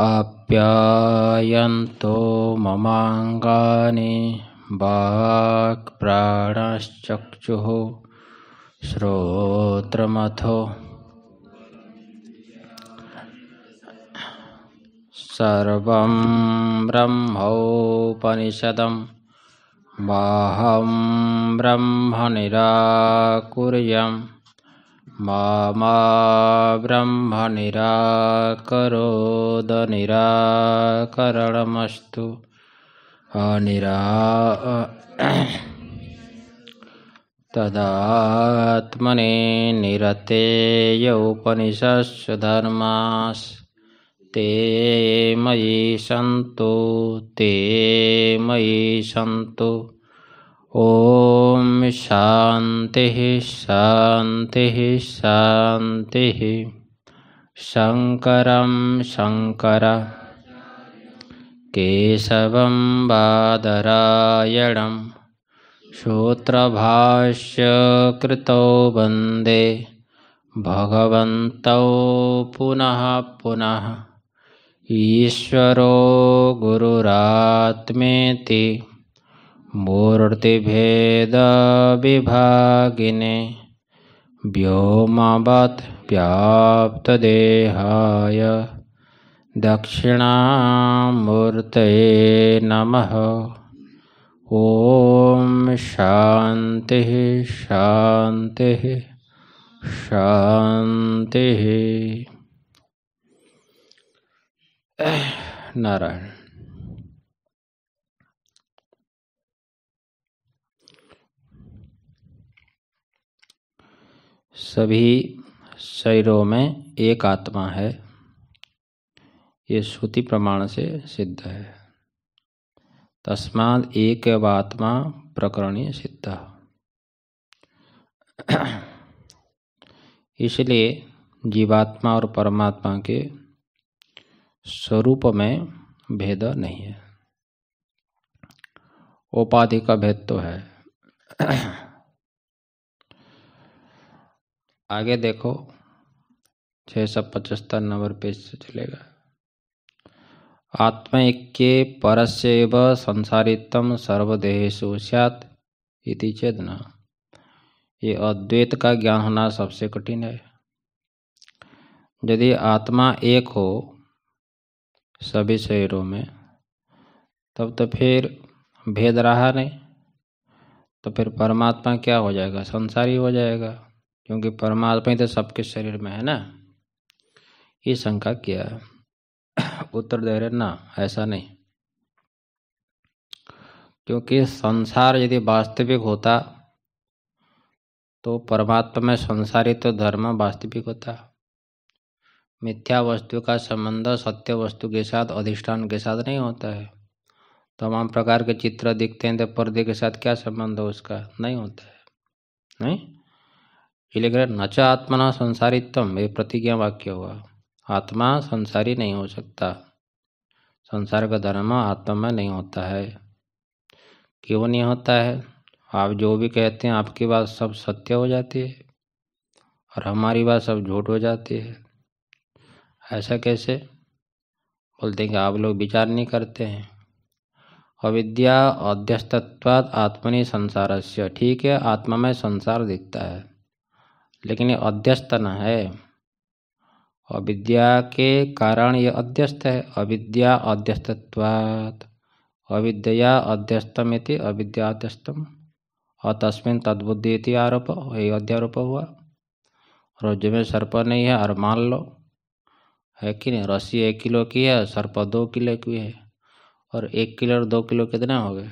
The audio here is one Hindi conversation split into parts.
आप्यायन्तो ममाङ्गानि वाक् प्राणश्चक्षुः श्रोत्रमथो सर्वं ब्रह्मोपनिषदं बाहं ब्रह्मनिराकुर्यम् मा ब्रह्म निराकरणमस्तु अनिरा तदात्मने निरतेय ते मयि सन्तु ते मयि सन्तु ओम शांति शांति शांति शंकर शंकर केशव बादरायण श्रोत्रभाष्यकृत वंदे भगवत पुनः पुनः ईश्वरो गुरुरात्मेति मूर्तिभेदविभागिने व्योमवत् व्याप्तदेहाय दक्षिणामूर्तये नमः ॐ शांति शांति शांति नारायण सभी शरीरों में एक आत्मा है ये श्रुति प्रमाण से सिद्ध है तस्माद एक आत्मा प्रकरणीय सिद्ध इसलिए जीवात्मा और परमात्मा के स्वरूप में भेद नहीं है उपाधि का भेद तो है आगे देखो छः सौ पचहत्तर नंबर पेज से चलेगा आत्मैक्ये परस्यैव संसारितम सर्वदेहेश स्यात चेत चेतना ये अद्वैत का ज्ञान होना सबसे कठिन है यदि आत्मा एक हो सभी शरीरों में तब तो फिर भेद रहा नहीं तो फिर परमात्मा क्या हो जाएगा संसारी हो जाएगा क्योंकि परमात्मा ही तो सबके शरीर में है ना ये शंका किया उत्तर दे रहे ना ऐसा नहीं क्योंकि संसार यदि वास्तविक होता तो परमात्मा में संसारी तो धर्म वास्तविक होता मिथ्या वस्तु का संबंध सत्य वस्तु के साथ अधिष्ठान के साथ नहीं होता है तमाम प्रकार के चित्र दिखते हैं तो पर्दे के साथ क्या संबंध है उसका नहीं होता है नहीं इलेग्रह नच आत्मना संसारित्वम ये प्रतिज्ञा वाक्य हुआ आत्मा संसारी नहीं हो सकता संसार का धर्म आत्मा में नहीं होता है क्यों नहीं होता है आप जो भी कहते हैं आपकी बात सब सत्य हो जाती है और हमारी बात सब झूठ हो जाती है ऐसा कैसे बोलते हैं कि आप लोग विचार नहीं करते हैं अविद्या अध्यस्तत्वाद आत्मनि संसारस्य ठीक है आत्मा में संसार दिखता है लेकिन ये अध्यस्त न है अविद्या के कारण ये अध्यस्त है अविद्या अध्यस्तत्वात् अविद्या अध्यस्तमिति अविद्या अध्यस्तम अतस्मिन तद्बुद्धि आरोप ये अध्यारोप हुआ रोज में सर्प नहीं है और मान लो है कि नहीं रस्सी एक किलो की है सर्प दो किलो की है और एक किलो और दो किलो कितने हो गए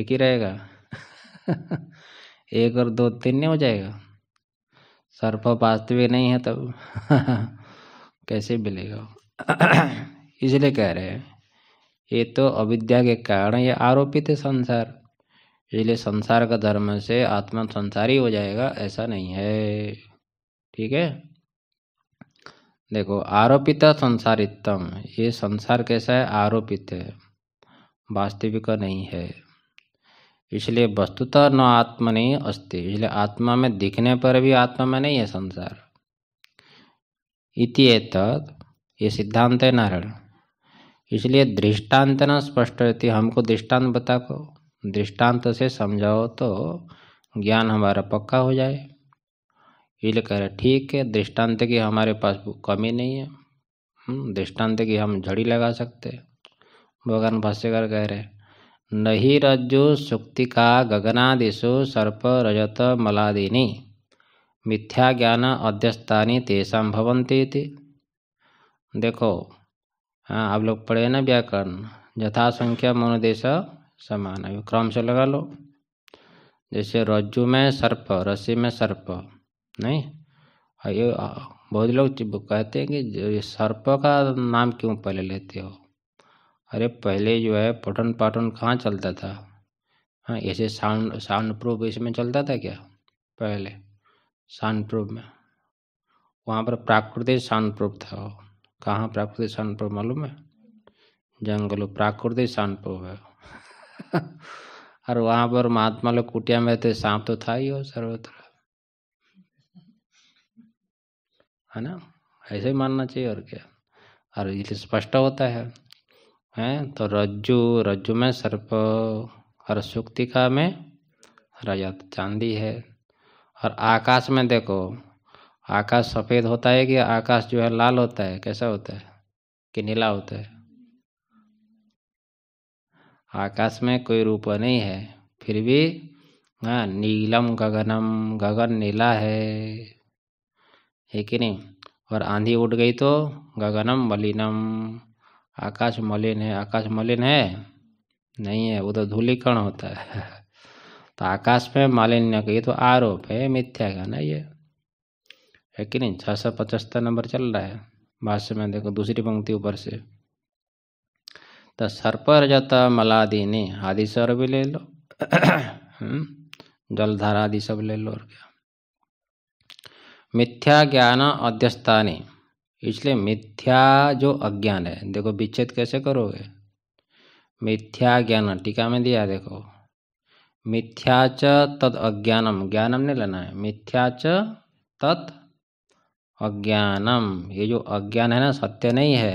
एक ही रहेगा एक और दो तीन नहीं हो जाएगा सर्फ वास्तविक नहीं है तब कैसे मिलेगा इसलिए कह रहे हैं ये तो अविद्या के कारण ये आरोपित है संसार इसलिए संसार का धर्म से आत्मा संसारी हो जाएगा ऐसा नहीं है ठीक है देखो आरोपित संसारितम ये संसार कैसा है आरोपित है वास्तविक नहीं है इसलिए वस्तुतः न आत्मा नहीं अस्ति इसलिए आत्मा में दिखने पर भी आत्मा में नहीं है संसार इति एतत् ये सिद्धांत है नारायण इसलिए दृष्टांत न स्पष्ट रहती हमको दृष्टांत बता को दृष्टांत से समझाओ तो ज्ञान हमारा पक्का हो जाए इसलिए कह रहे ठीक है दृष्टांत की हमारे पास कमी नहीं है हम्म, दृष्टांत की हम झड़ी लगा सकते भगवान भाष्यकर कह रहे हैं नहीं रज्जु का गगनादिशु सर्प रजत मलादिनी मिथ्या ज्ञान अध्यस्तानी भवन्ति भवंती देखो हाँ आप लोग पढ़े ना व्याकरण यथा संख्या मनोदेश समान है क्रम से लगा लो जैसे रज्जु में सर्प रसी में सर्प नहीं ये बहुत लोग कहते हैं कि सर्प का नाम क्यों पहले लेते हो अरे पहले जो है पठन पाठन कहाँ चलता था हाँ ऐसे साउंड साउंड प्रूफ इसमें चलता था क्या पहले साउंड प्रूफ में वहाँ पर प्राकृतिक साउंड प्रूफ था वो कहाँ प्राकृतिक साउंड प्रूफ मालूम है जंगलों प्राकृतिक साउंड प्रूफ है और वहाँ पर महात्मा लोग कुटिया में थे सांप तो था ही हो सर्वत्र है ना ऐसे ही मानना चाहिए और क्या और ये स्पष्ट होता है हैं तो रज्जु रज्जु में सर्प और सुक्तिका में रजत चांदी है और आकाश में देखो आकाश सफ़ेद होता है कि आकाश जो है लाल होता है कैसा होता है कि नीला होता है आकाश में कोई रूप नहीं है फिर भी हाँ नीलम गगनम गगन नीला है है कि नहीं और आंधी उठ गई तो गगनम मलिनम आकाश मलिन है आकाश मलिन है नहीं है वो तो धूलिकण होता है तो आकाश में मालिन्य का ये तो आरोप है मिथ्या का ना ये है कि नहीं छः सौ पचहत्तर नंबर चल रहा है भाष्य में देखो दूसरी पंक्ति ऊपर से तो सर्प रजता मलादिनी आदि सर भी ले लो हम्म, जलधारा आदि सब ले लो और क्या मिथ्या ज्ञान अध्यस्तानी इसलिए मिथ्या जो अज्ञान है देखो विच्छेद कैसे करोगे मिथ्या ज्ञान टीका में दिया देखो मिथ्या च तद अज्ञानम ज्ञानम नहीं लेना है मिथ्या च तत् अज्ञानम ये जो अज्ञान है ना सत्य नहीं है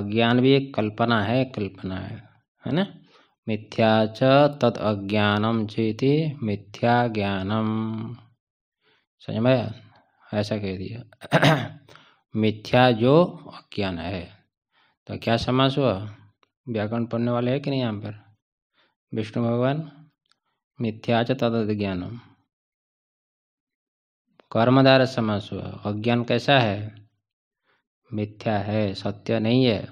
अज्ञान भी एक कल्पना है कल्पना है है ना मिथ्या च तद अज्ञानम चेति मिथ्या ज्ञानम समझ में ऐसा कह दिया मिथ्या जो अज्ञान है तो क्या समास हुआ व्याकरण पढ़ने वाले है कि नहीं यहाँ पर विष्णु भगवान मिथ्या च तद ज्ञानम कर्मदार समास हुआ अज्ञान कैसा है मिथ्या है सत्य नहीं है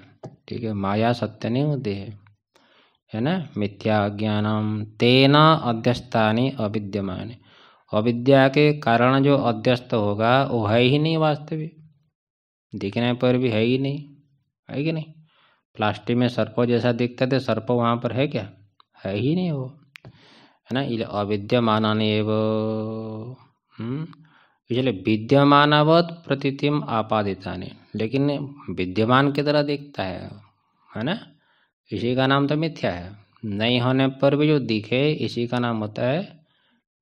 ठीक है माया सत्य नहीं होती है है ना मिथ्या अज्ञानम तेना अध्यस्थानी अविद्यमान अविद्या के कारण जो अध्यस्त होगा वो है ही नहीं वास्तविक दिखने पर भी है ही नहीं है कि नहीं प्लास्टिक में सर्पों जैसा दिखता थे तो सर्पों वहाँ पर है क्या है ही नहीं वो है ना इल अविद्यमान एव हम्म? इसलिए विद्यमानवत प्रतितिम आपादिता ने लेकिन विद्यमान की तरह दिखता है है ना इसी का नाम तो मिथ्या है नहीं होने पर भी जो दिखे इसी का नाम होता है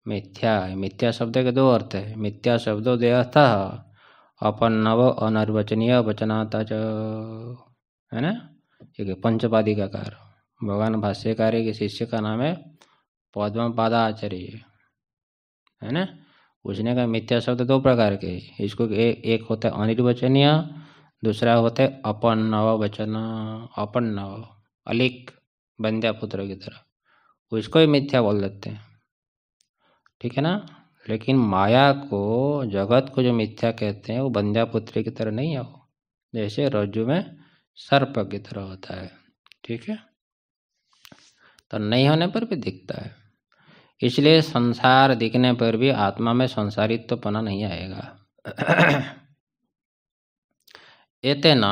मिथ्या मिथ्या शब्द के दो अर्थ है मिथ्या शब्दों देहतः अपन नव अनर्वचनीय वचनाता च है ना ठीक है कार भगवान भाष्यकार के शिष्य का नाम है पद्म पादा आचार्य है ना उसने कहा मिथ्या शब्द दो प्रकार के इसको ए, एक होता है अनिर्वचनीय दूसरा होता है अपन नव वचन अपन नव अलिक बंद्या पुत्र की तरह उसको ही मिथ्या बोल देते हैं ठीक है ना लेकिन माया को जगत को जो मिथ्या कहते हैं वो बंध्या पुत्री की तरह नहीं है वो जैसे रज्जु में सर्प की तरह होता है ठीक है तो नहीं होने पर भी दिखता है इसलिए संसार दिखने पर भी आत्मा में संसारित तो पना नहीं आएगा एते ना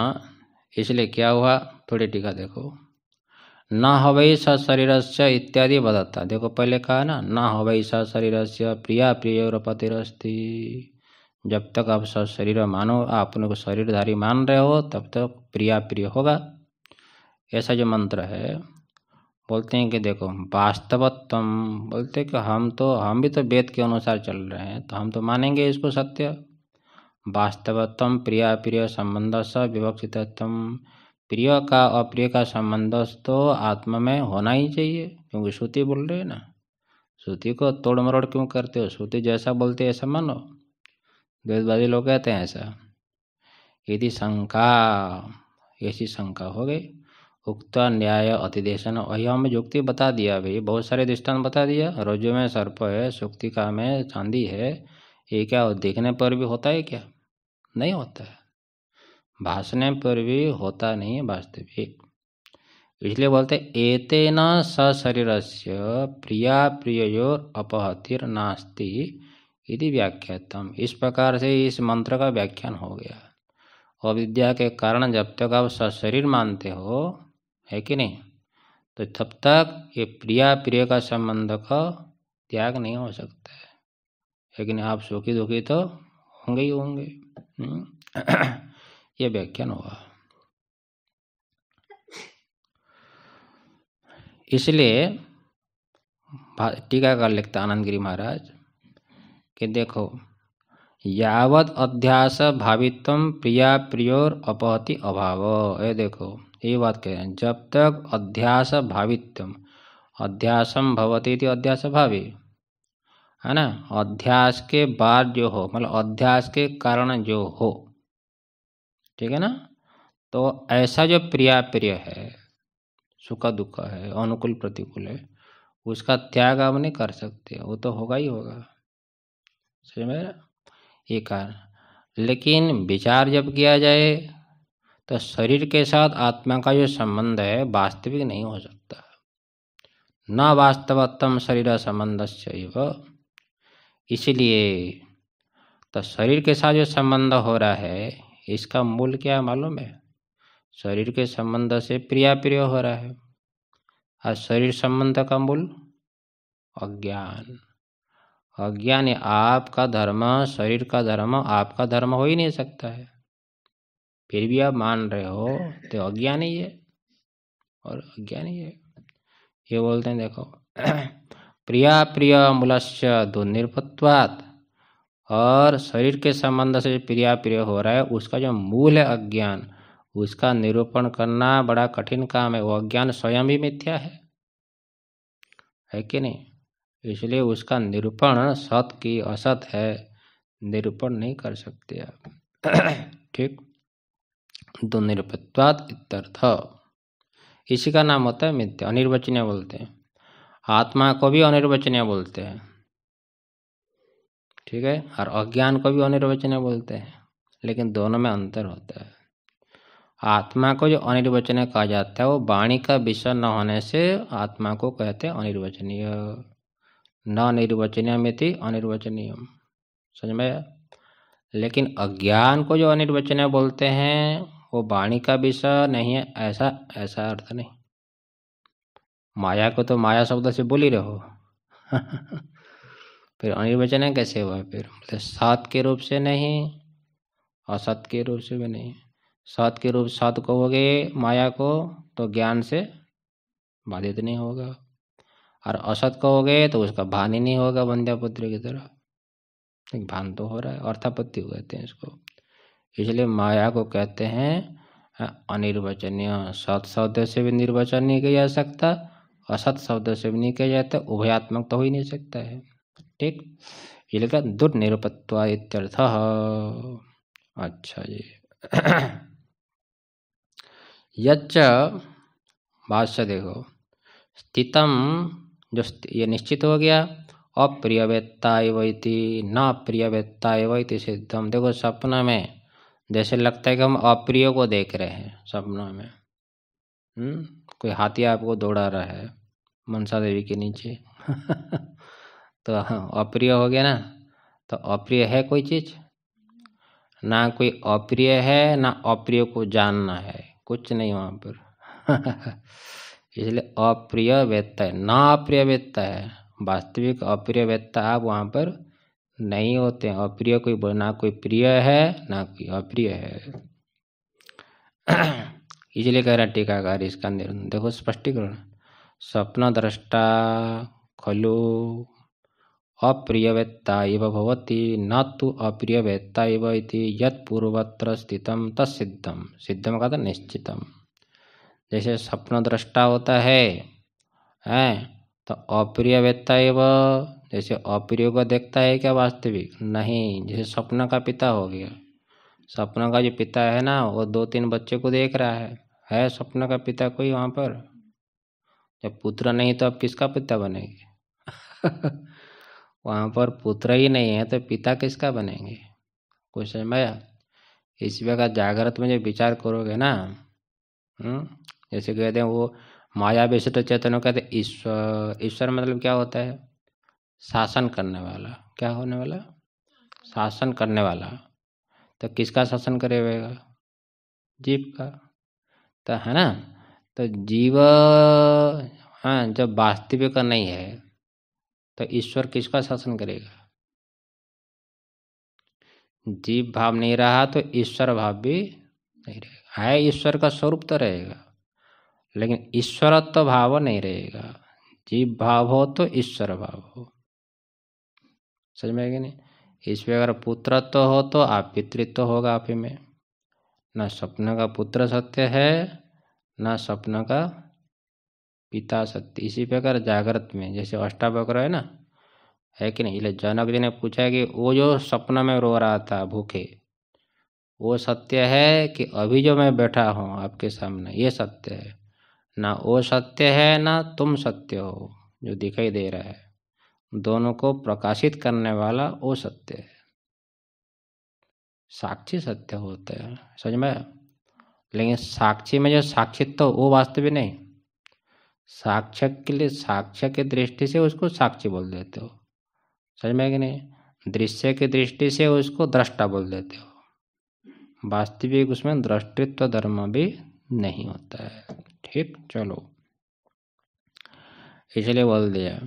इसलिए क्या हुआ थोड़ी टीका देखो न हवई स से इत्यादि बदत्ता देखो पहले कहा ना न हवई स से प्रिया प्रिय पतिरस्ती जब तक आप सब शरीर मानो आप अपने को शरीरधारी मान रहे हो तब तक प्रिया प्रिय होगा ऐसा जो मंत्र है बोलते हैं कि देखो वास्तवत्व बोलते कि हम तो हम भी तो वेद के अनुसार चल रहे हैं तो हम तो मानेंगे इसको सत्य वास्तवत्व प्रिया प्रिय संबंध स विवक्षितम प्रिय का अप्रिय का संबंध तो आत्मा में होना ही चाहिए क्योंकि श्रुति बोल रहे ना श्रुति को तोड़ मरोड़ क्यों करते हो श्रुति जैसा बोलते है ऐसा मानो द्वैतवादी लोग कहते हैं ऐसा यदि शंका ऐसी शंका हो गई उक्त न्याय अतिदेशन वही हमें युक्ति बता दिया भाई बहुत सारे दृष्टांत बता दिया रोजो में सर्प है सुक्ति का में चांदी है ये क्या देखने पर भी होता है क्या नहीं होता है भाषने पर भी होता नहीं है वास्तविक इसलिए बोलते स शरीर से प्रिया प्रियोर अपहतिर नास्ती यदि व्याख्यातम इस प्रकार से इस मंत्र का व्याख्यान हो गया अविद्या के कारण जब तक आप सशरीर मानते हो है कि नहीं तो तब तक ये प्रिया प्रिय का संबंध का त्याग नहीं हो सकता है लेकिन आप सुखी दुखी तो होंगे ही होंगे हम्म। यह व्याख्यान हुआ इसलिए टीकाकार लिखता आनंद गिरी महाराज कि देखो यावत अध्यास भावित्व प्रिया प्रियोर अपहति अभाव ये देखो ये बात कह रहे हैं जब तक अध्यास भावित्व अध्यासम भवती थी अध्यास भावी है ना अध्यास के बाद जो हो मतलब अध्यास के कारण जो हो ठीक है ना तो ऐसा जो प्रिया प्रिय है सुखा दुखा है अनुकूल प्रतिकूल है उसका त्याग आप नहीं कर सकते वो तो होगा ही होगा समझ ये कारण लेकिन विचार जब किया जाए तो शरीर के साथ आत्मा का जो संबंध है वास्तविक नहीं हो सकता न वास्तवतम शरीर संबंध इसलिए तो शरीर के साथ जो संबंध हो रहा है इसका मूल क्या मालूम है शरीर के संबंध से प्रिया प्रिय हो रहा है और शरीर संबंध का मूल अज्ञान अज्ञान आपका धर्म शरीर का धर्म आपका धर्म हो ही नहीं सकता है फिर भी आप मान रहे हो तो अज्ञान ही है और अज्ञान ही है ये बोलते हैं देखो प्रिया प्रिय मूलस्य दुर्निर्भत्वात् और शरीर के संबंध से प्रिया प्रिय हो रहा है उसका जो मूल है अज्ञान उसका निरूपण करना बड़ा कठिन काम है वो अज्ञान स्वयं ही मिथ्या है है कि नहीं इसलिए उसका निरूपण सत की असत है निरूपण नहीं कर सकते आप ठीक तो निरूपत्वाद इत्यर्थ इसी का नाम होता है मिथ्या अनिर्वचनीय बोलते हैं आत्मा को भी अनिर्वचनीय बोलते हैं ठीक है और अज्ञान को भी अनिर्वचनीय बोलते हैं लेकिन दोनों में अंतर होता है आत्मा को जो अनिर्वचनीय कहा जाता है वो वाणी का विषय न होने से आत्मा को कहते हैं अनिर्वचनीय न निर्वचनीय मिति अनिर्वचनीय समझ में लेकिन अज्ञान को जो अनिर्वचनीय बोलते हैं वो वाणी का विषय नहीं है ऐसा ऐसा अर्थ नहीं माया को तो माया शब्द से बोल ही रहो फिर अनिर्वचन है कैसे हुआ फिर मतलब सात के रूप से नहीं और सत के रूप से भी नहीं सात के रूप सात को हो गए माया को तो ज्ञान से बाधित नहीं होगा और असत को हो गए तो उसका भान ही नहीं होगा बंध्या पुत्र की तरह भान तो हो रहा है अर्थापत्ति हो कहते हैं इसको इसलिए माया को कहते हैं अनिर्वचनीय सत शब्द से भी निर्वचन नहीं किया जा सकता असत शब्द से भी नहीं किया जाता उभयात्मक तो हो ही नहीं सकता है ठीक ये लिखा दुर्निरपत्वा इत्यर्थ अच्छा जी यच्च भाष्य देखो स्थितम जो ये निश्चित हो गया अप्रियवेत्ता इति न प्रियवेत्ता इति सिद्धम देखो सपना में जैसे लगता है कि हम अप्रिय को देख रहे हैं सपना में हुँ? हम्म, कोई हाथी आपको दौड़ा रहा है मनसा देवी के नीचे तो अप्रिय हो गया ना तो अप्रिय है कोई चीज़ ना कोई अप्रिय है ना अप्रिय को जानना है कुछ नहीं वहाँ पर इसलिए अप्रिय वेत्ता है ना अप्रिय वेत्ता है वास्तविक अप्रिय वेत्ता आप वहाँ पर नहीं होते हैं अप्रिय कोई ना कोई प्रिय है ना कोई अप्रिय है इसलिए कह रहा टीकाकार इसका निर्णय देखो स्पष्टीकरण स्वप्न दृष्टा खलु अप्रियवेत्ता इव भवति न तो अप्रियवेत्ता इव इति पूर्वत्र स्थितम तत्सिद्धम सिद्धम का तो निश्चितम जैसे स्वप्न दृष्टा होता है हैं तो अप्रियवेत्ता इव जैसे अप्रिय को देखता है क्या वास्तविक नहीं जैसे स्वप्न का पिता हो गया स्वप्न का जो पिता है ना वो दो तीन बच्चे को देख रहा है है स्वप्न का पिता कोई वहाँ पर जब पुत्र नहीं तो अब किसका पिता बनेगा वहाँ पर पुत्र ही नहीं है तो पिता किसका बनेंगे कुछ समझ में आया इस का जागृत में जो विचार करोगे ना हम्म, जैसे तो कहते हैं वो माया विशिष्ट चेतनों कहते ईश्वर ईश्वर मतलब क्या होता है शासन करने वाला क्या होने वाला शासन करने वाला तो किसका शासन करेगा जीव का तो है ना तो जीव हाँ जब वास्तविक नहीं है तो ईश्वर किसका शासन करेगा जीव भाव नहीं रहा तो ईश्वर भाव भी नहीं रहेगा है ईश्वर का स्वरूप तो रहेगा लेकिन ईश्वरत्व भाव नहीं रहेगा जीव भाव हो तो ईश्वर भाव हो समझ में आएगा नहीं इसमें अगर पुत्रत्व तो हो तो आप पितृत्व तो होगा आप ही में ना सपना का पुत्र सत्य है ना सपना का पिता सत्य इसी प्रकार जागृत में जैसे अष्टावक्र है ना है कि नहीं इसलिए जनक जी ने पूछा कि वो जो सपना में रो रहा था भूखे वो सत्य है कि अभी जो मैं बैठा हूँ आपके सामने ये सत्य है ना वो सत्य है ना तुम सत्य हो जो दिखाई दे रहा है दोनों को प्रकाशित करने वाला वो सत्य है साक्षी सत्य होते हैं समझ में लेकिन साक्षी में जो साक्षित्व तो वो वास्तविक नहीं साक्ष्य के लिए साक्ष्य के दृष्टि से उसको साक्षी बोल देते हो समझ में कि नहीं दृश्य की दृष्टि से उसको दृष्टा बोल देते हो वास्तविक उसमें दृष्टित्व धर्म भी नहीं होता है ठीक चलो इसलिए बोल दिया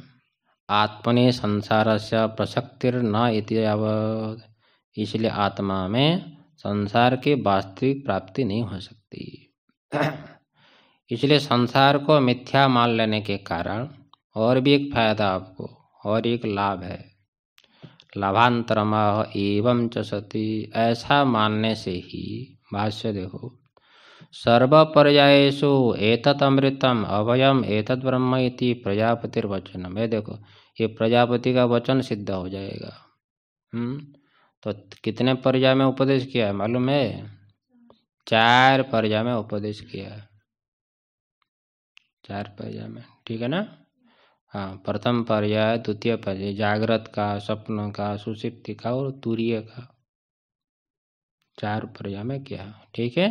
आत्मने संसार से प्रसक्तिर न इसलिए आत्मा में संसार की वास्तविक प्राप्ति नहीं हो सकती इसलिए संसार को मिथ्या मान लेने के कारण और भी एक फायदा आपको और एक लाभ है लाभांतरम एवं च सती ऐसा मानने से ही भाष्य देखो सर्वपर्यायसु एतत अमृतम अभयम एतत ब्रह्म इति प्रजापतिर्वचन ये देखो ये प्रजापति का वचन सिद्ध हो जाएगा हम्म, तो कितने पर्याय में उपदेश किया है मालूम है चार पर्याय में उपदेश किया है चार पर्याय में ठीक है ना हाँ प्रथम पर्याय द्वितीय पर्याय जागृत का स्वप्न का सुसिप्ति का और तूर्य का चार पर्याय में क्या ठीक है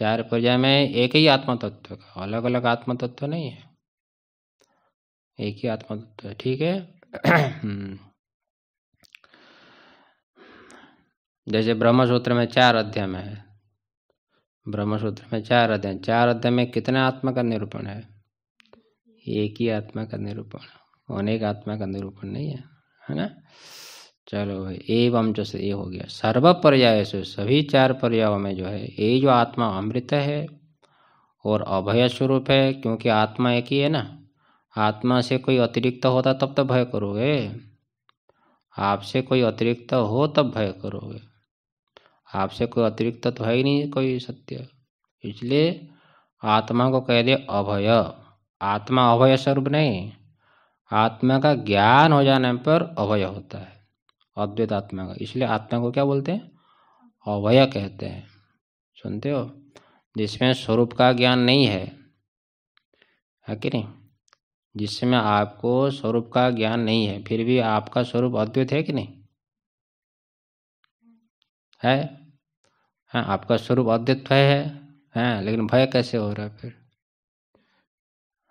चार पर्याय में एक ही आत्म तत्व का अलग अलग आत्म तत्व नहीं है एक ही आत्म तत्व ठीक है जैसे ब्रह्मसूत्र में चार अध्याय है ब्रह्मसूत्र में चार अध्याय चार अध्याय में कितने आत्मा का निरूपण है एक ही आत्मा का निरूपण अनेक आत्मा का निरूपण नहीं है है ना चलो भाई एवं जो ये हो गया सर्व पर्याय से सभी चार पर्यायों में जो है ये जो आत्मा अमृत है और अभय स्वरूप है क्योंकि आत्मा एक ही है ना आत्मा से कोई अतिरिक्त होता तब तो भय करोगे आपसे कोई अतिरिक्त हो तब भय करोगे आपसे कोई अतिरिक्त तो है ही नहीं कोई सत्य इसलिए आत्मा को कह दे अभय आत्मा अभय स्वरूप नहीं आत्मा का ज्ञान हो जाने पर अभय होता है अद्वैत आत्मा का इसलिए आत्मा को क्या बोलते हैं अभय कहते हैं सुनते हो जिसमें स्वरूप का ज्ञान नहीं है है कि नहीं जिसमें आपको स्वरूप का ज्ञान नहीं है फिर भी आपका स्वरूप अद्वैत है कि नहीं है हैं हाँ, आपका स्वरूप अद्वित भय है हैं हाँ, लेकिन भय कैसे हो रहा है फिर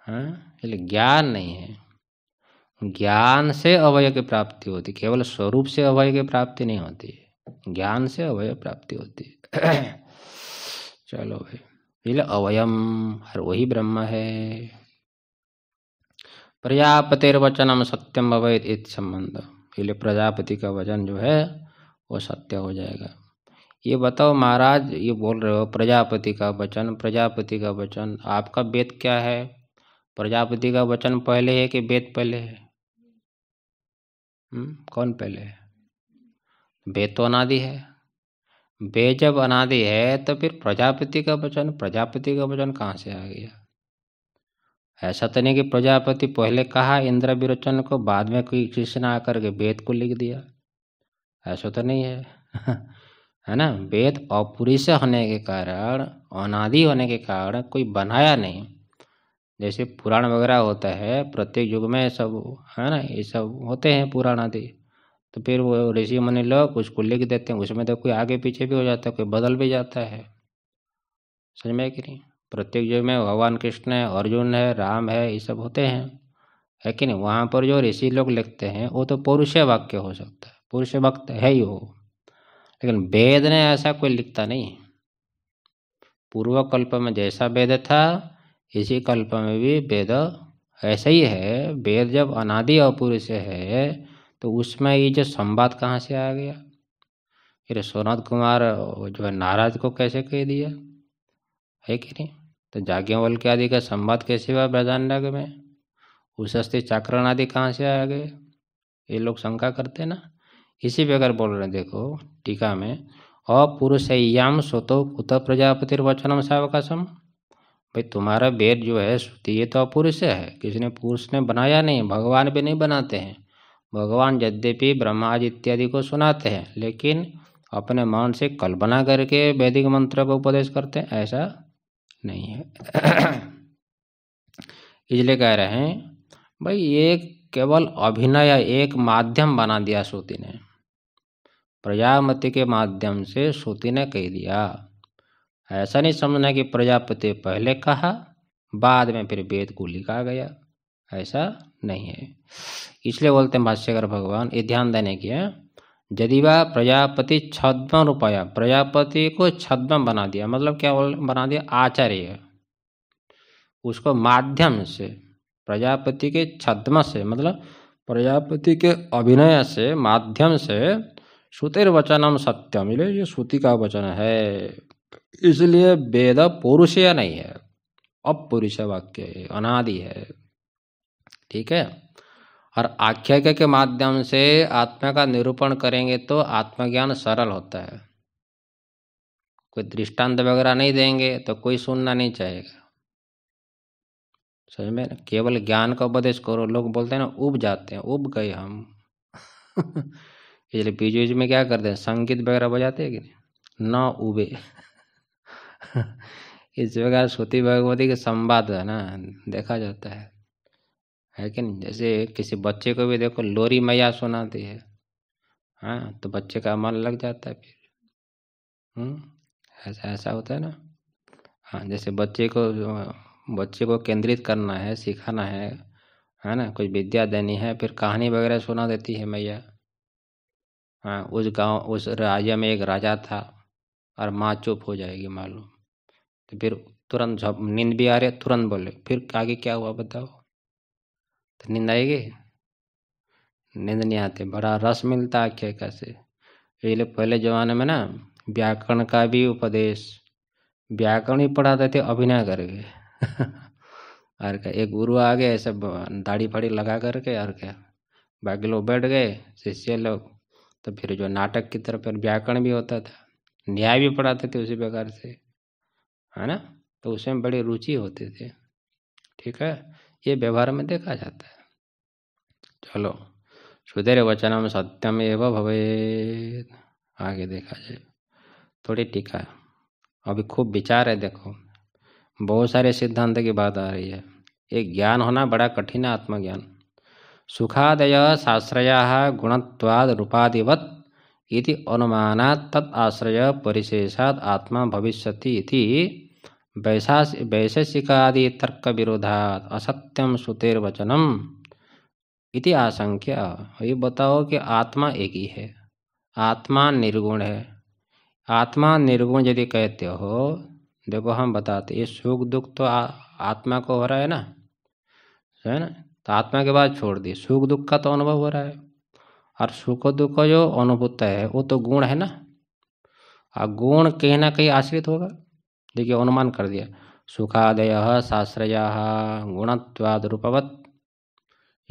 हैं हाँ, ज्ञान नहीं है ज्ञान से अवय की प्राप्ति होती केवल स्वरूप से अवय की प्राप्ति नहीं होती ज्ञान से अवय प्राप्ति होती चलो भाई इसलिए अवयम हर वही ब्रह्म है प्रजापतिर वचनम सत्यम अवैध इत संबंध इसलिए प्रजापति का वचन जो है वो सत्य हो जाएगा ये बताओ महाराज ये बोल रहे हो प्रजापति का वचन प्रजापति का वचन आपका वेद क्या है प्रजापति का वचन पहले है कि वेद पहले है हुँ? हम्म, कौन पहले है वेद तो अनादि है वे जब अनादि है तो फिर प्रजापति का वचन प्रजापति का वचन कहाँ से आ गया ऐसा तो नहीं कि प्रजापति पहले कहा इंद्र विरोचन को बाद में कोई कृष्ण आकर के वेद को लिख दिया ऐसा तो नहीं है है ना वेद अपुरुष होने के कारण अनादि होने के कारण कोई बनाया नहीं जैसे पुराण वगैरह होता है प्रत्येक युग में सब है ना ये सब होते हैं पुराण आदि तो फिर वो ऋषि मुनि लोग उसको लिख देते हैं उसमें तो कोई आगे पीछे भी हो जाता है कोई बदल भी जाता है समझ में कि नहीं प्रत्येक युग में भगवान कृष्ण है अर्जुन है राम है ये सब होते हैं है कि नहीं वहाँ पर जो ऋषि लोग लिखते हैं वो तो पुरुष वाक्य हो सकता है पुरुष वक्त है ही वो लेकिन वेद ने ऐसा कोई लिखता नहीं पूर्व कल्प में जैसा वेद था इसी कल्प में भी वेद ऐसा ही है वेद जब अनादि अपूर्व से है तो उसमें ये जो संवाद कहाँ से आ गया फिर तो सोनाथ कुमार जो है नाराज को कैसे कह दिया है कि नहीं तो जाज्ञवल के आदि का संवाद कैसे हुआ ब्रजांडग में अस्थि चाकरण आदि कहाँ से आ गए ये लोग शंका करते ना इसी प्रकार बोल रहे हैं देखो टीका में अपुरुषय्याम स्वतो कुत प्रजापतिर्वचनम सावकाशम भाई तुम्हारा वेद जो है श्रुति ये तो अपुरुष है किसी ने पुरुष ने बनाया नहीं भगवान भी नहीं बनाते हैं भगवान यद्यपि ब्रह्माज इत्यादि को सुनाते हैं लेकिन अपने मन से कल्पना करके वैदिक मंत्र का उपदेश करते हैं ऐसा नहीं है इसलिए कह रहे हैं भाई ये केवल अभिनय एक माध्यम बना दिया श्रुति ने प्रजापति के माध्यम से श्रुति ने कह दिया ऐसा नहीं समझना कि प्रजापति पहले कहा बाद में फिर वेद को लिखा गया ऐसा नहीं है इसलिए बोलते हैं भाष्यकर भगवान ये ध्यान देने की है यदि वह प्रजापति छद्म रुपया प्रजापति को छद्म बना दिया मतलब क्या बोल बना दिया आचार्य उसको माध्यम से प्रजापति के छद्म से मतलब प्रजापति के अभिनय से माध्यम से श्रुतिर वचनम सत्यम बोले ये श्रुति का वचन है इसलिए वेद पौरुषय नहीं है अपौरुष वाक्य है अनादि है ठीक है और आख्याय के माध्यम से आत्मा का निरूपण करेंगे तो आत्मज्ञान सरल होता है कोई दृष्टांत वगैरह नहीं देंगे तो कोई सुनना नहीं चाहेगा समझ में केवल ज्ञान का उपदेश करो लोग बोलते हैं ना उब जाते हैं उब गए हम इसलिए बीच बीच में क्या करते हैं संगीत वगैरह बजाते हैं कि नहीं उबे इस प्रकार श्रुति भगवती के संवाद है ना देखा जाता है है कि नहीं जैसे किसी बच्चे को भी देखो लोरी मैया सुनाती है हाँ तो बच्चे का मन लग जाता है फिर हम्म, ऐसा ऐसा होता है ना हाँ जैसे बच्चे को बच्चे को केंद्रित करना है सिखाना है है ना कुछ विद्या देनी है फिर कहानी वगैरह सुना देती है मैया हाँ, उस गांव उस राज्य में एक राजा था और माँ चुप हो जाएगी मालूम तो फिर तुरंत जब नींद भी आ रही है तुरंत बोले फिर आगे क्या हुआ बताओ तो नींद आएगी नींद नहीं आती बड़ा रस मिलता है क्या कैसे इसलिए पहले ज़माने में ना व्याकरण का भी उपदेश व्याकरण ही पढ़ाते थे अभिनय करके और क्या एक गुरु आ गए ऐसे दाढ़ी फाड़ी लगा करके और क्या बाकी लोग बैठ गए शिष्य लोग तो फिर जो नाटक की तरफ फिर व्याकरण भी होता था न्याय भी पढ़ाते थे उसी प्रकार से है ना तो उसमें बड़ी रुचि होती थी ठीक है ये व्यवहार में देखा जाता है चलो सुधेरे वचन में सत्यम एवं भवे आगे देखा जाए थोड़ी टीका अभी खूब विचार है देखो बहुत सारे सिद्धांत की बात आ रही है ये ज्ञान होना बड़ा कठिन है आत्मज्ञान सुखादय साश्रया गुणवादिवत रूपादिवत इति अनुमाना तत् आश्रय आत्मा भविष्य इति वैशास वैशेषिकादि तर्क असत्यम श्रुतेर्वचनम इति आशंक्य ये बताओ कि आत्मा एक ही है आत्मा निर्गुण है आत्मा निर्गुण यदि कहते हो देखो हम बताते ये सुख दुख तो आ, आत्मा को हो रहा है ना है ना तो आत्मा के बाद छोड़ दिए सुख दुख का तो अनुभव हो रहा है और सुख दुख का जो अनुभूत है वो तो गुण है ना और गुण कहीं ना कहीं आश्रित होगा देखिए अनुमान कर दिया सुखादय साश्रय गुणत्वाद रूपवत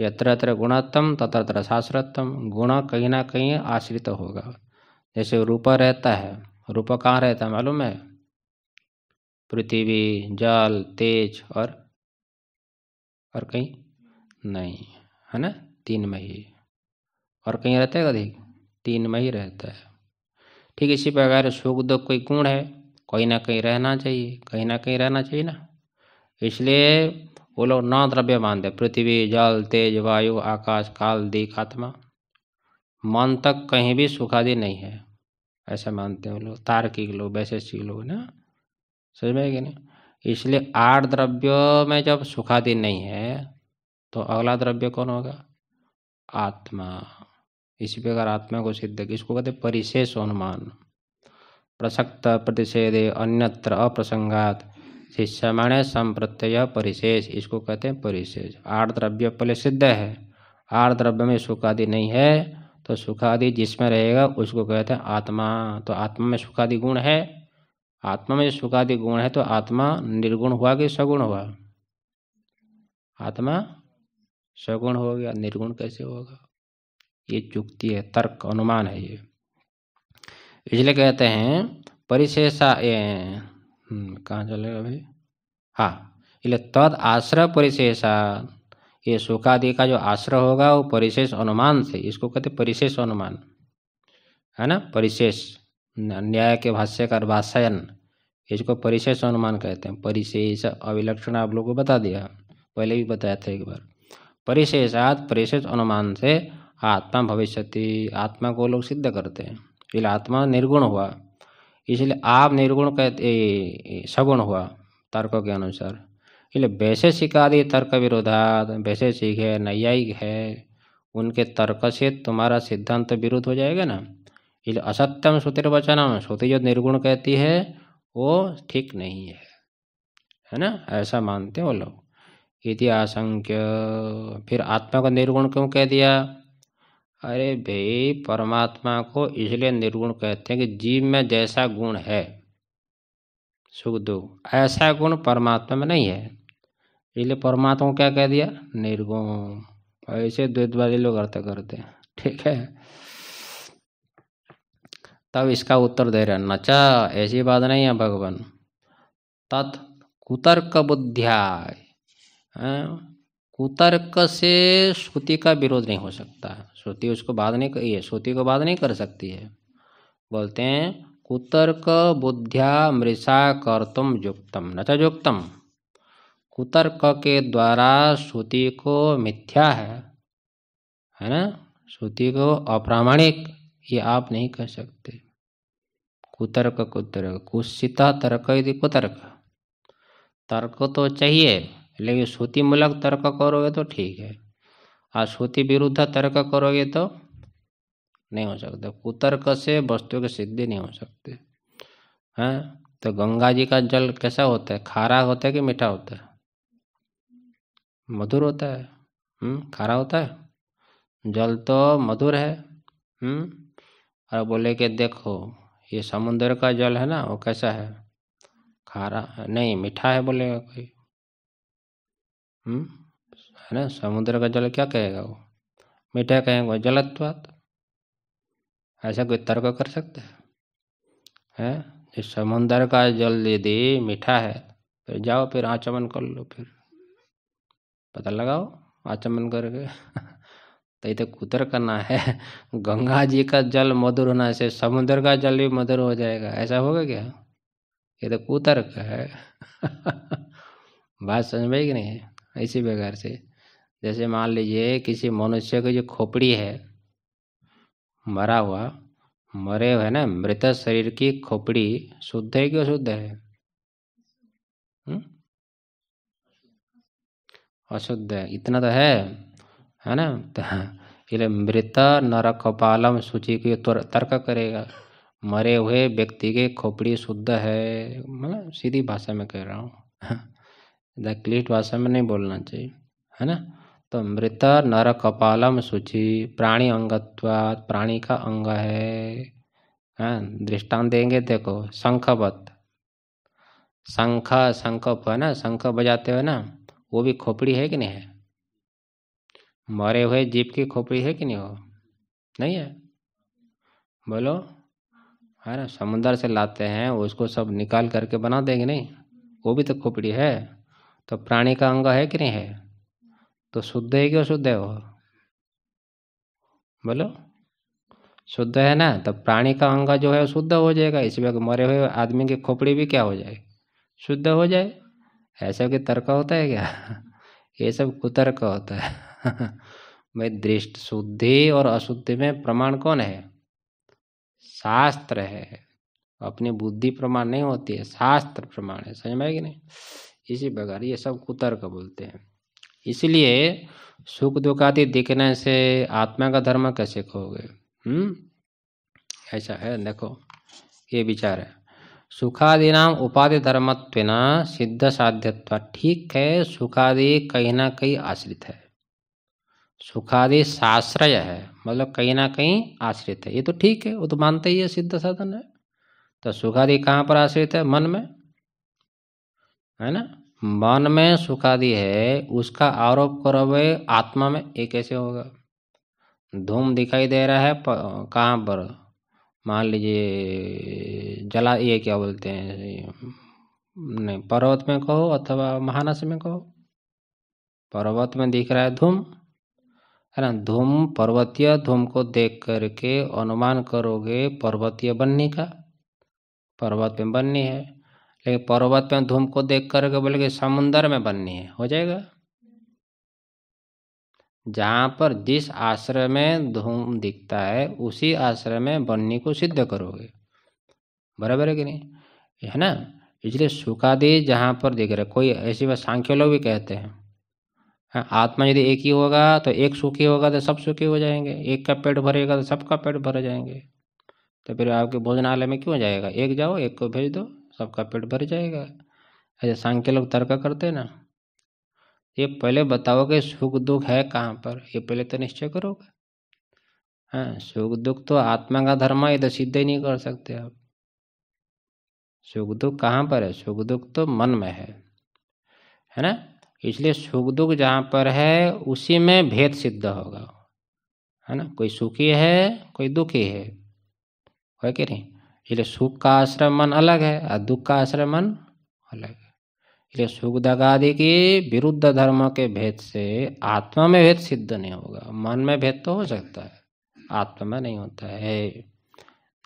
यत्र यत्र गुणत्तम तत्र तत्र शास्त्रत्म गुण कहीं ना कहीं आश्रित होगा जैसे रूप रहता है रूप कहाँ रहता है मालूम है पृथ्वी जल तेज और और कहीं नहीं है ना तीन में ही और कहीं रहता है कभी तीन में ही रहता है ठीक इसी प्रकार सुख दुख कोई गुण है कहीं ना कहीं रहना चाहिए कहीं ना कहीं रहना चाहिए ना इसलिए वो लोग नौ द्रव्य मानते पृथ्वी जल तेज वायु आकाश काल दीख आत्मा मन तक कहीं भी सुखादि नहीं है ऐसा मानते हैं लोग तार्किक लोग वैशेषिक लोग ना समझ में कि नहीं इसलिए आठ द्रव्यों में जब सुखादि नहीं है तो अगला द्रव्य कौन होगा आत्मा इसी प्रकार आत्मा को सिद्ध इसको कहते परिशेष अनुमान प्रसक्त प्रतिषेधे अन्यत्र अप्रसंगात शिष्यमाण संप्रत्यय परिशेष इसको कहते हैं परिशेष आठ द्रव्य पहले सिद्ध है आठ द्रव्य में सुखादि नहीं है तो सुखादि जिसमें रहेगा उसको कहते हैं आत्मा तो आत्मा में सुखादि गुण है आत्मा में सुखादि गुण है तो आत्मा निर्गुण हुआ कि सगुण हुआ आत्मा सगुण हो गया निर्गुण कैसे होगा ये चुक्ति है तर्क अनुमान है ये इसलिए कहते हैं परिशेषा हम्म, कहाँ चलेगा भाई हाँ इसलिए तद आश्रय परिशेषा ये सुखादि का जो आश्रय होगा वो परिशेष अनुमान से इसको कहते परिशेष अनुमान है ना परिशेष न्याय के भाष्यकार भाषायन इसको परिशेष अनुमान कहते हैं परिशेष अविलक्षण आप लोगों को बता दिया पहले भी बताया था एक बार परिशेषात परिशेष अनुमान से आत्मा भविष्यति आत्मा को लोग सिद्ध करते हैं इसलिए आत्मा निर्गुण हुआ इसलिए आप निर्गुण कहते सगुण हुआ तर्क के अनुसार इसलिए वैशेषिक आदि तर्क विरोधात वैशेषिक है नैयायिक है उनके तर्क से तुम्हारा सिद्धांत विरुद्ध हो जाएगा ना इसलिए असत्यम वचन श्रुति जो निर्गुण कहती है वो ठीक नहीं है है ना ऐसा मानते हैं वो लोग इति आशंक्य फिर आत्मा को निर्गुण क्यों कह दिया अरे भाई परमात्मा को इसलिए निर्गुण कहते हैं कि जीव में जैसा गुण है सुख दुख ऐसा गुण परमात्मा में नहीं है इसलिए परमात्मा को क्या कह दिया निर्गुण ऐसे द्वैतवादी लोग अर्थ करते हैं ठीक है तब इसका उत्तर दे रहे नचा ऐसी बात नहीं है भगवान तत् कुतर्क बुद्ध्या हाँ, कुतर्क से श्रुति का विरोध नहीं हो सकता श्रुति उसको बाध नहीं कर श्रुति को बाध नहीं कर सकती है बोलते हैं कुतर्क बुद्धिया मृषा कर तुम युक्तम न युक्तम कुतर्क के द्वारा श्रुति को मिथ्या है है ना श्रुति को अप्रामाणिक ये आप नहीं कह सकते कुतर्क कुतर्क कुशिता तर्क यदि कुतर्क तर्क तो चाहिए लेकिन श्रुति मूलक तर्क करोगे तो ठीक है और श्रुति विरुद्ध तर्क करोगे तो नहीं हो सकता कुतर्क से वस्तु की सिद्धि नहीं हो सकती हैं तो गंगा जी का जल कैसा होता है खारा होता है कि मीठा होता है मधुर होता है हम्म खारा होता है जल तो मधुर है हम्म और बोले कि देखो ये समुद्र का जल है ना वो कैसा है खारा नहीं मीठा है बोलेगा कोई हम्म? है ना समुद्र का जल क्या कहेगा वो मीठा कहेगा जलत्वात ऐसा कोई तर्क कर सकते है हैं समुद्र का जल यदि मीठा है फिर तो जाओ फिर आचमन कर लो फिर पता लगाओ आचमन करके तई तो कुतर करना है गंगा जी का जल मधुर होना से समुद्र का जल भी मधुर हो जाएगा ऐसा होगा क्या ये तो कुतर का है बात समझ में कि नहीं है इसी प्रकार से जैसे मान लीजिए किसी मनुष्य की जो खोपड़ी है मरा हुआ मरे हुए ना मृत शरीर की खोपड़ी शुद्ध है कि अशुद्ध है हम्म? अशुद्ध है इतना तो है है ना तो हाँ, इसलिए मृत नरक पालम सूची की तर्क करेगा मरे हुए व्यक्ति के खोपड़ी शुद्ध है मतलब सीधी भाषा में कह रहा हूँ क्लिष्ट भाषा में नहीं बोलना चाहिए है ना तो मृत नर कपालम सूची प्राणी अंगत्वात प्राणी का अंग है दृष्टान हाँ, दृष्टांत देंगे देखो शंखवत शंख शंखप है ना शंख बजाते हो ना वो भी खोपड़ी है कि नहीं है मरे हुए जीप की खोपड़ी है कि नहीं हो नहीं है बोलो है ना समुंदर से लाते हैं उसको सब निकाल करके बना देंगे नहीं वो भी तो खोपड़ी है तो प्राणी का अंग है कि नहीं है तो शुद्ध है कि अशुद्ध है वो बोलो शुद्ध है ना तो प्राणी का अंग जो है शुद्ध हो जाएगा इसमें मरे हुए आदमी की खोपड़ी भी क्या हो जाए शुद्ध हो जाए ऐसा कोई तर्क होता है क्या ये सब कुतर्क होता है भाई दृष्ट शुद्धि और अशुद्धि में प्रमाण कौन है शास्त्र है अपनी बुद्धि प्रमाण नहीं होती है शास्त्र प्रमाण है समझ में कि नहीं इसी प्रकार ये सब कुतर्क बोलते हैं इसलिए सुख दुख आदि दिखने से आत्मा का धर्म कैसे खोगे हम्म ऐसा है देखो ये विचार है सुखादि नाम उपाधि धर्मत्व न सिद्ध साध्यत्व ठीक है सुखादि कहीं ना कहीं आश्रित है सुखादि साश्रय है मतलब कहीं ना कहीं आश्रित है ये तो ठीक है वो तो मानते ही है सिद्ध साधन है तो सुखादि कहाँ पर आश्रित है मन में है ना मन में सुखादि है उसका आरोप करोगे आत्मा में ये कैसे होगा धूम दिखाई दे रहा है कहाँ पर मान लीजिए जला ये क्या बोलते हैं नहीं पर्वत में कहो अथवा महानस में कहो पर्वत में दिख रहा है धूम है ना धूम पर्वतीय धूम को देख करके अनुमान करोगे पर्वतीय बनने का पर्वत में बननी है लेकिन पर्वत में धूम को देख करके बोले कि समुन्दर में बननी है हो जाएगा जहाँ पर जिस आश्रय में धूम दिखता है उसी आश्रय में बननी को सिद्ध करोगे बराबर है कि नहीं है ना इसलिए सुखादि जहाँ पर दिख रहे कोई ऐसी बात सांख्य लोग भी कहते हैं हाँ, आत्मा यदि एक ही होगा तो एक सुखी होगा तो सब सुखी हो जाएंगे एक का पेट भरेगा तो सबका पेट भर जाएंगे तो फिर आपके भोजनालय में क्यों जाएगा एक जाओ एक को भेज दो सबका पेट भर जाएगा ऐसे सांख्य लोग तर्क करते ना ये पहले बताओगे सुख दुख है कहाँ पर ये पहले तो निश्चय करोगे हाँ सुख दुख तो आत्मा का धर्म है तो सिद्ध ही नहीं कर सकते आप सुख दुख कहाँ पर है सुख दुख तो मन में है है ना इसलिए सुख दुख जहाँ पर है उसी में भेद सिद्ध होगा है ना कोई सुखी है कोई दुखी है कह रही इसलिए सुख का आश्रय मन अलग है और दुख का आश्रय मन अलग है इसलिए सुख दगादि की विरुद्ध धर्म के भेद से आत्मा में भेद सिद्ध नहीं होगा मन में भेद तो हो सकता है आत्मा में नहीं होता है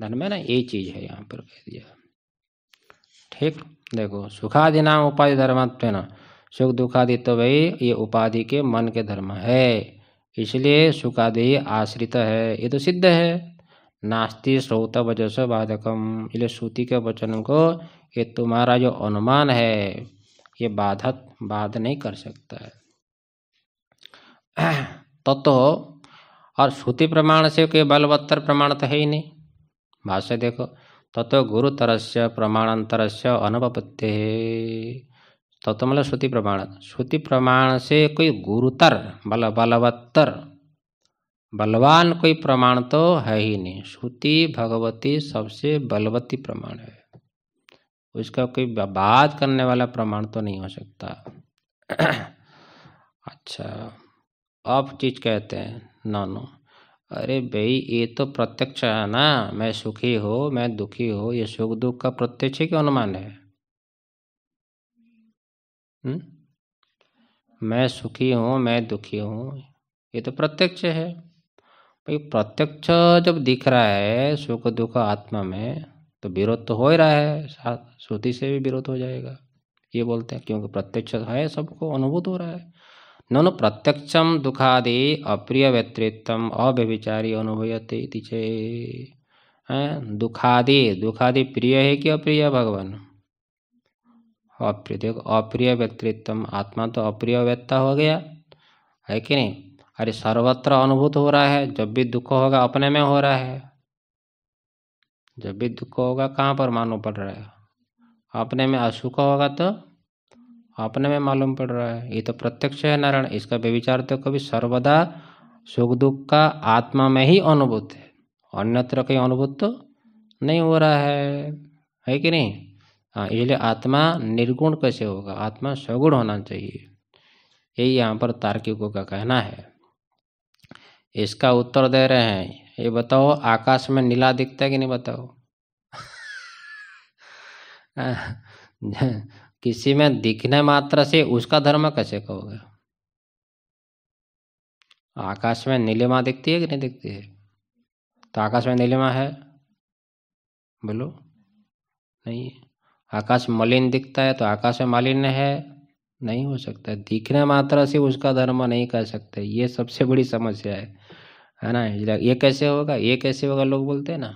धन में ना ये चीज है यहाँ पर कह दिया ठीक देखो सुखादि नाम उपाधि धर्मत्व ना सुख दुखादि तो भाई ये उपाधि के मन के धर्म है इसलिए सुखादि आश्रित है ये तो सिद्ध है नास्ती श्रोत वजस बाधकम इसलिए श्रुति के वचन को ये तुम्हारा जो अनुमान है ये बाधक बाध नहीं कर सकता है तो, तो और श्रुति प्रमाण से कोई बलवत्तर प्रमाण तो है ही नहीं भाष्य देखो तत्व तो गुरुतर से प्रमाणांतर से अनुपत्ति तत्व तो मतलब श्रुति प्रमाण श्रुति प्रमाण से कोई गुरुतर बल बलवत्तर बलवान कोई प्रमाण तो है ही नहीं श्रुति भगवती सबसे बलवती प्रमाण है उसका कोई बात करने वाला प्रमाण तो नहीं हो सकता अच्छा अब चीज कहते हैं नानो अरे भाई ये तो प्रत्यक्ष है ना मैं सुखी हो मैं दुखी हो ये सुख दुख का प्रत्यक्ष क्यों अनुमान है हुँ? मैं सुखी हूँ मैं दुखी हूँ ये तो प्रत्यक्ष है भाई प्रत्यक्ष जब दिख रहा है सुख दुख आत्मा में तो विरोध तो हो ही रहा है श्रुति से भी विरोध हो जाएगा ये बोलते हैं क्योंकि प्रत्यक्ष है सबको अनुभूत हो रहा है न प्रत्यक्षम दुखादि अप्रिय व्यतिरिक्तम अव्यभिचारी अनुभूयते इति चेत दुखादि दुखादि प्रिय है कि अप्रिय भगवान अप्रिय देखो अप्रिय व्यतिरिक्तम आत्मा तो अप्रिय व्यत्ता हो गया है कि नहीं अरे सर्वत्र अनुभूत हो रहा है जब भी दुख होगा अपने में हो रहा है जब भी दुख होगा कहाँ पर मालूम पड़ रहा है अपने में असुख होगा तो अपने में मालूम पड़ रहा है ये तो प्रत्यक्ष है नारायण इसका व्यविचार तो कभी सर्वदा सुख दुख का आत्मा में ही अनुभूत है अन्यत्र कहीं अनुभूत तो नहीं हो रहा है है कि नहीं हाँ इसलिए आत्मा निर्गुण कैसे होगा आत्मा सगुण होना चाहिए यही यहाँ पर तार्किकों का कहना है इसका उत्तर दे रहे हैं ये बताओ आकाश में नीला दिखता है कि नहीं बताओ किसी में दिखने मात्र से उसका धर्म कैसे कहोगे आकाश में नीलिमा दिखती है कि नहीं दिखती है तो आकाश में नीलिमा है बोलो नहीं आकाश मलिन दिखता है तो आकाश में मालिन्य है नहीं हो सकता दिखने मात्रा से उसका धर्म नहीं कर सकते ये सबसे बड़ी समस्या है है ना ये कैसे होगा ये कैसे होगा लोग बोलते हैं ना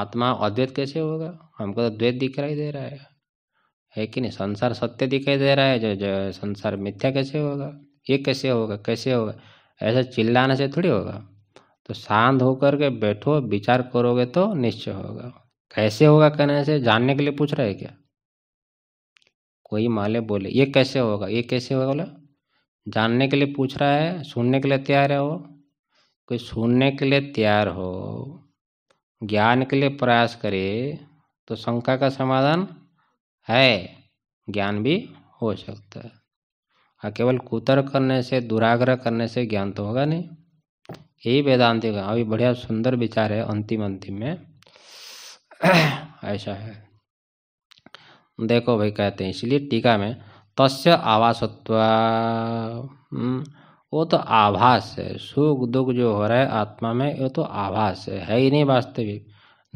आत्मा अद्वैत कैसे होगा हमको तो द्वैत दिखाई दे रहा है है कि नहीं संसार सत्य दिखाई दे रहा है जो जो संसार मिथ्या कैसे होगा ये कैसे होगा कैसे होगा ऐसा चिल्लाने से थोड़ी होगा तो शांत होकर के बैठो विचार करोगे तो निश्चय होगा कैसे होगा कहने से जानने के लिए पूछ रहे क्या कोई माले बोले ये कैसे होगा ये कैसे होगा बोला जानने के लिए पूछ रहा है सुनने के लिए तैयार है वो कोई सुनने के लिए तैयार हो ज्ञान के लिए प्रयास करे तो शंका का समाधान है ज्ञान भी हो सकता है और केवल कुतर करने से दुराग्रह करने से ज्ञान तो होगा नहीं यही वेदांति का अभी बढ़िया सुंदर विचार है अंतिम अंतिम में ऐसा है देखो भाई कहते हैं इसलिए टीका में तस् आवासत्वा हम्म, वो तो आभास है सुख दुख जो हो रहा है आत्मा में वो तो आभास है, है ही नहीं वास्तविक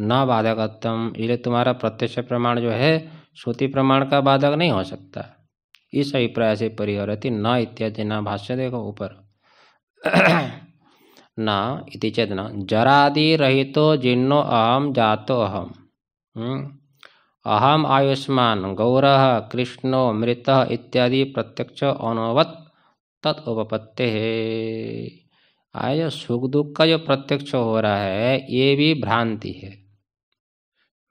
न बाधकत्म इसलिए तुम्हारा प्रत्यक्ष प्रमाण जो है श्रुति प्रमाण का बाधक नहीं हो सकता इस अभिप्राय से परिहरति न इत्यादि न भाष्य देखो ऊपर न इति चेतना जरादि रहितो जिन्नो अहम जातो अहम हम्म, अहम आयुष्मान गौर कृष्ण मृत इत्यादि प्रत्यक्ष अनुवत तत्पत्ते है जो सुख दुख का जो प्रत्यक्ष हो रहा है ये भी भ्रांति है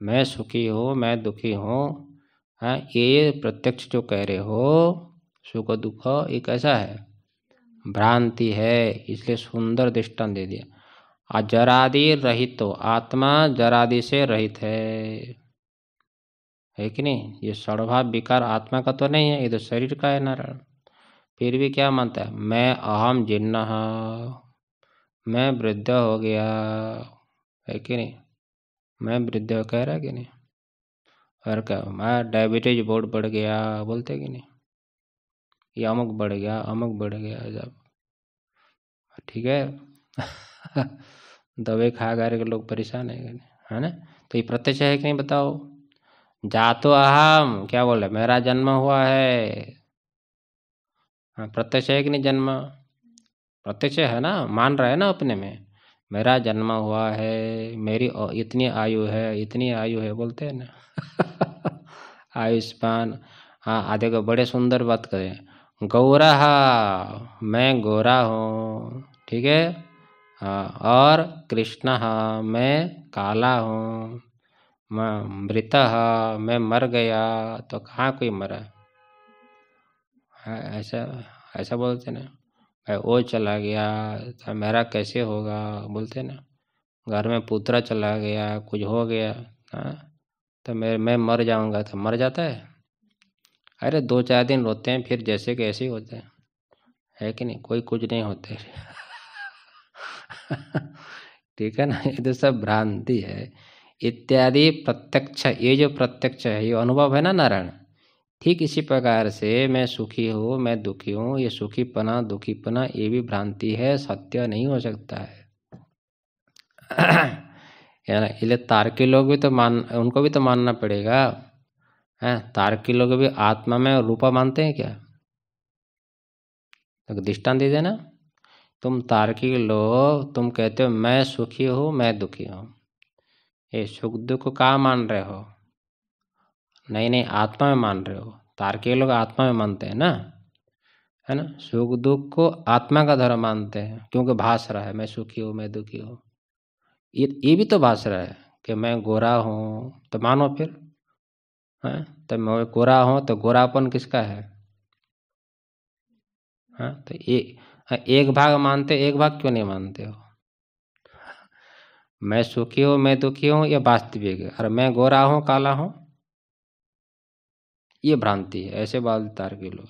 मैं सुखी हूँ मैं दुखी हूँ हाँ ये प्रत्यक्ष जो कह रहे हो सुख दुख ये कैसा है भ्रांति है इसलिए सुंदर दृष्टान दे दिया जरादि रहित हो आत्मा जरादि से रहित है है कि नहीं ये सड़भाव विकार आत्मा का तो नहीं है ये तो शरीर का है नारायण फिर भी क्या मानता है मैं अहम जिन्ना मैं वृद्ध हो गया है कि नहीं मैं वृद्ध कह रहा है कि नहीं और क्या मैं डायबिटीज बहुत बढ़ गया बोलते कि नहीं ये अमुक बढ़ गया अमुक बढ़ गया जब ठीक है दवाई खा गए लोग परेशान है है ना तो ये प्रत्यक्ष है कि नहीं बताओ जातो अहम क्या बोले मेरा जन्म हुआ है हाँ प्रत्यक्ष है कि नहीं जन्म प्रत्यक्ष है ना मान रहे ना अपने में मेरा जन्म हुआ है मेरी इतनी आयु है इतनी आयु है बोलते हैं ना आयुष्मान हाँ आधे को बड़े सुंदर बात करें गौरा हाँ, मैं गोरा हूँ ठीक है हाँ और कृष्ण हाँ, मैं काला हूँ मृता मैं मर गया तो कहाँ कोई मरा हाँ, ऐसा ऐसा बोलते ना भाई वो चला गया तो मेरा कैसे होगा बोलते ना घर में पुत्रा चला गया कुछ हो गया हाँ तो मैं मैं मर जाऊंगा तो मर जाता है अरे दो चार दिन रोते हैं फिर जैसे के ऐसे ही होते हैं है कि नहीं कोई कुछ नहीं होते ठीक है ना ये तो सब भ्रांति है इत्यादि प्रत्यक्ष ये जो प्रत्यक्ष है ये अनुभव है ना नारायण ठीक इसी प्रकार से मैं सुखी हूँ मैं दुखी हूँ ये सुखीपना दुखीपना ये भी भ्रांति है सत्य नहीं हो सकता है इसलिए तार्किक लोग भी तो मान उनको भी तो मानना पड़ेगा है तार्किक लोग भी आत्मा में रूपा मानते हैं क्या तो दृष्टान दे देना तुम तार्किक लोग तुम कहते हो मैं सुखी हूँ मैं दुखी हूँ ये सुख दुख को कहाँ मान रहे हो नहीं नहीं आत्मा में मान रहे हो तारकीय लोग आत्मा में मानते हैं ना है ना सुख दुख को आत्मा का धर्म मानते हैं क्योंकि भाष रहा है मैं सुखी हूँ मैं दुखी हूँ ये ये भी तो भाष रहा है कि मैं गोरा हूँ तो मानो फिर है हाँ? तो मैं गोरा हूँ तो गोरापन किसका है हाँ तो ए, हाँ, एक भाग मानते एक भाग क्यों नहीं मानते हो मैं सुखी हूँ मैं दुखी हूँ यह वास्तविक है और मैं गोरा हूँ काला हूँ ये भ्रांति है ऐसे बाल तार के लोग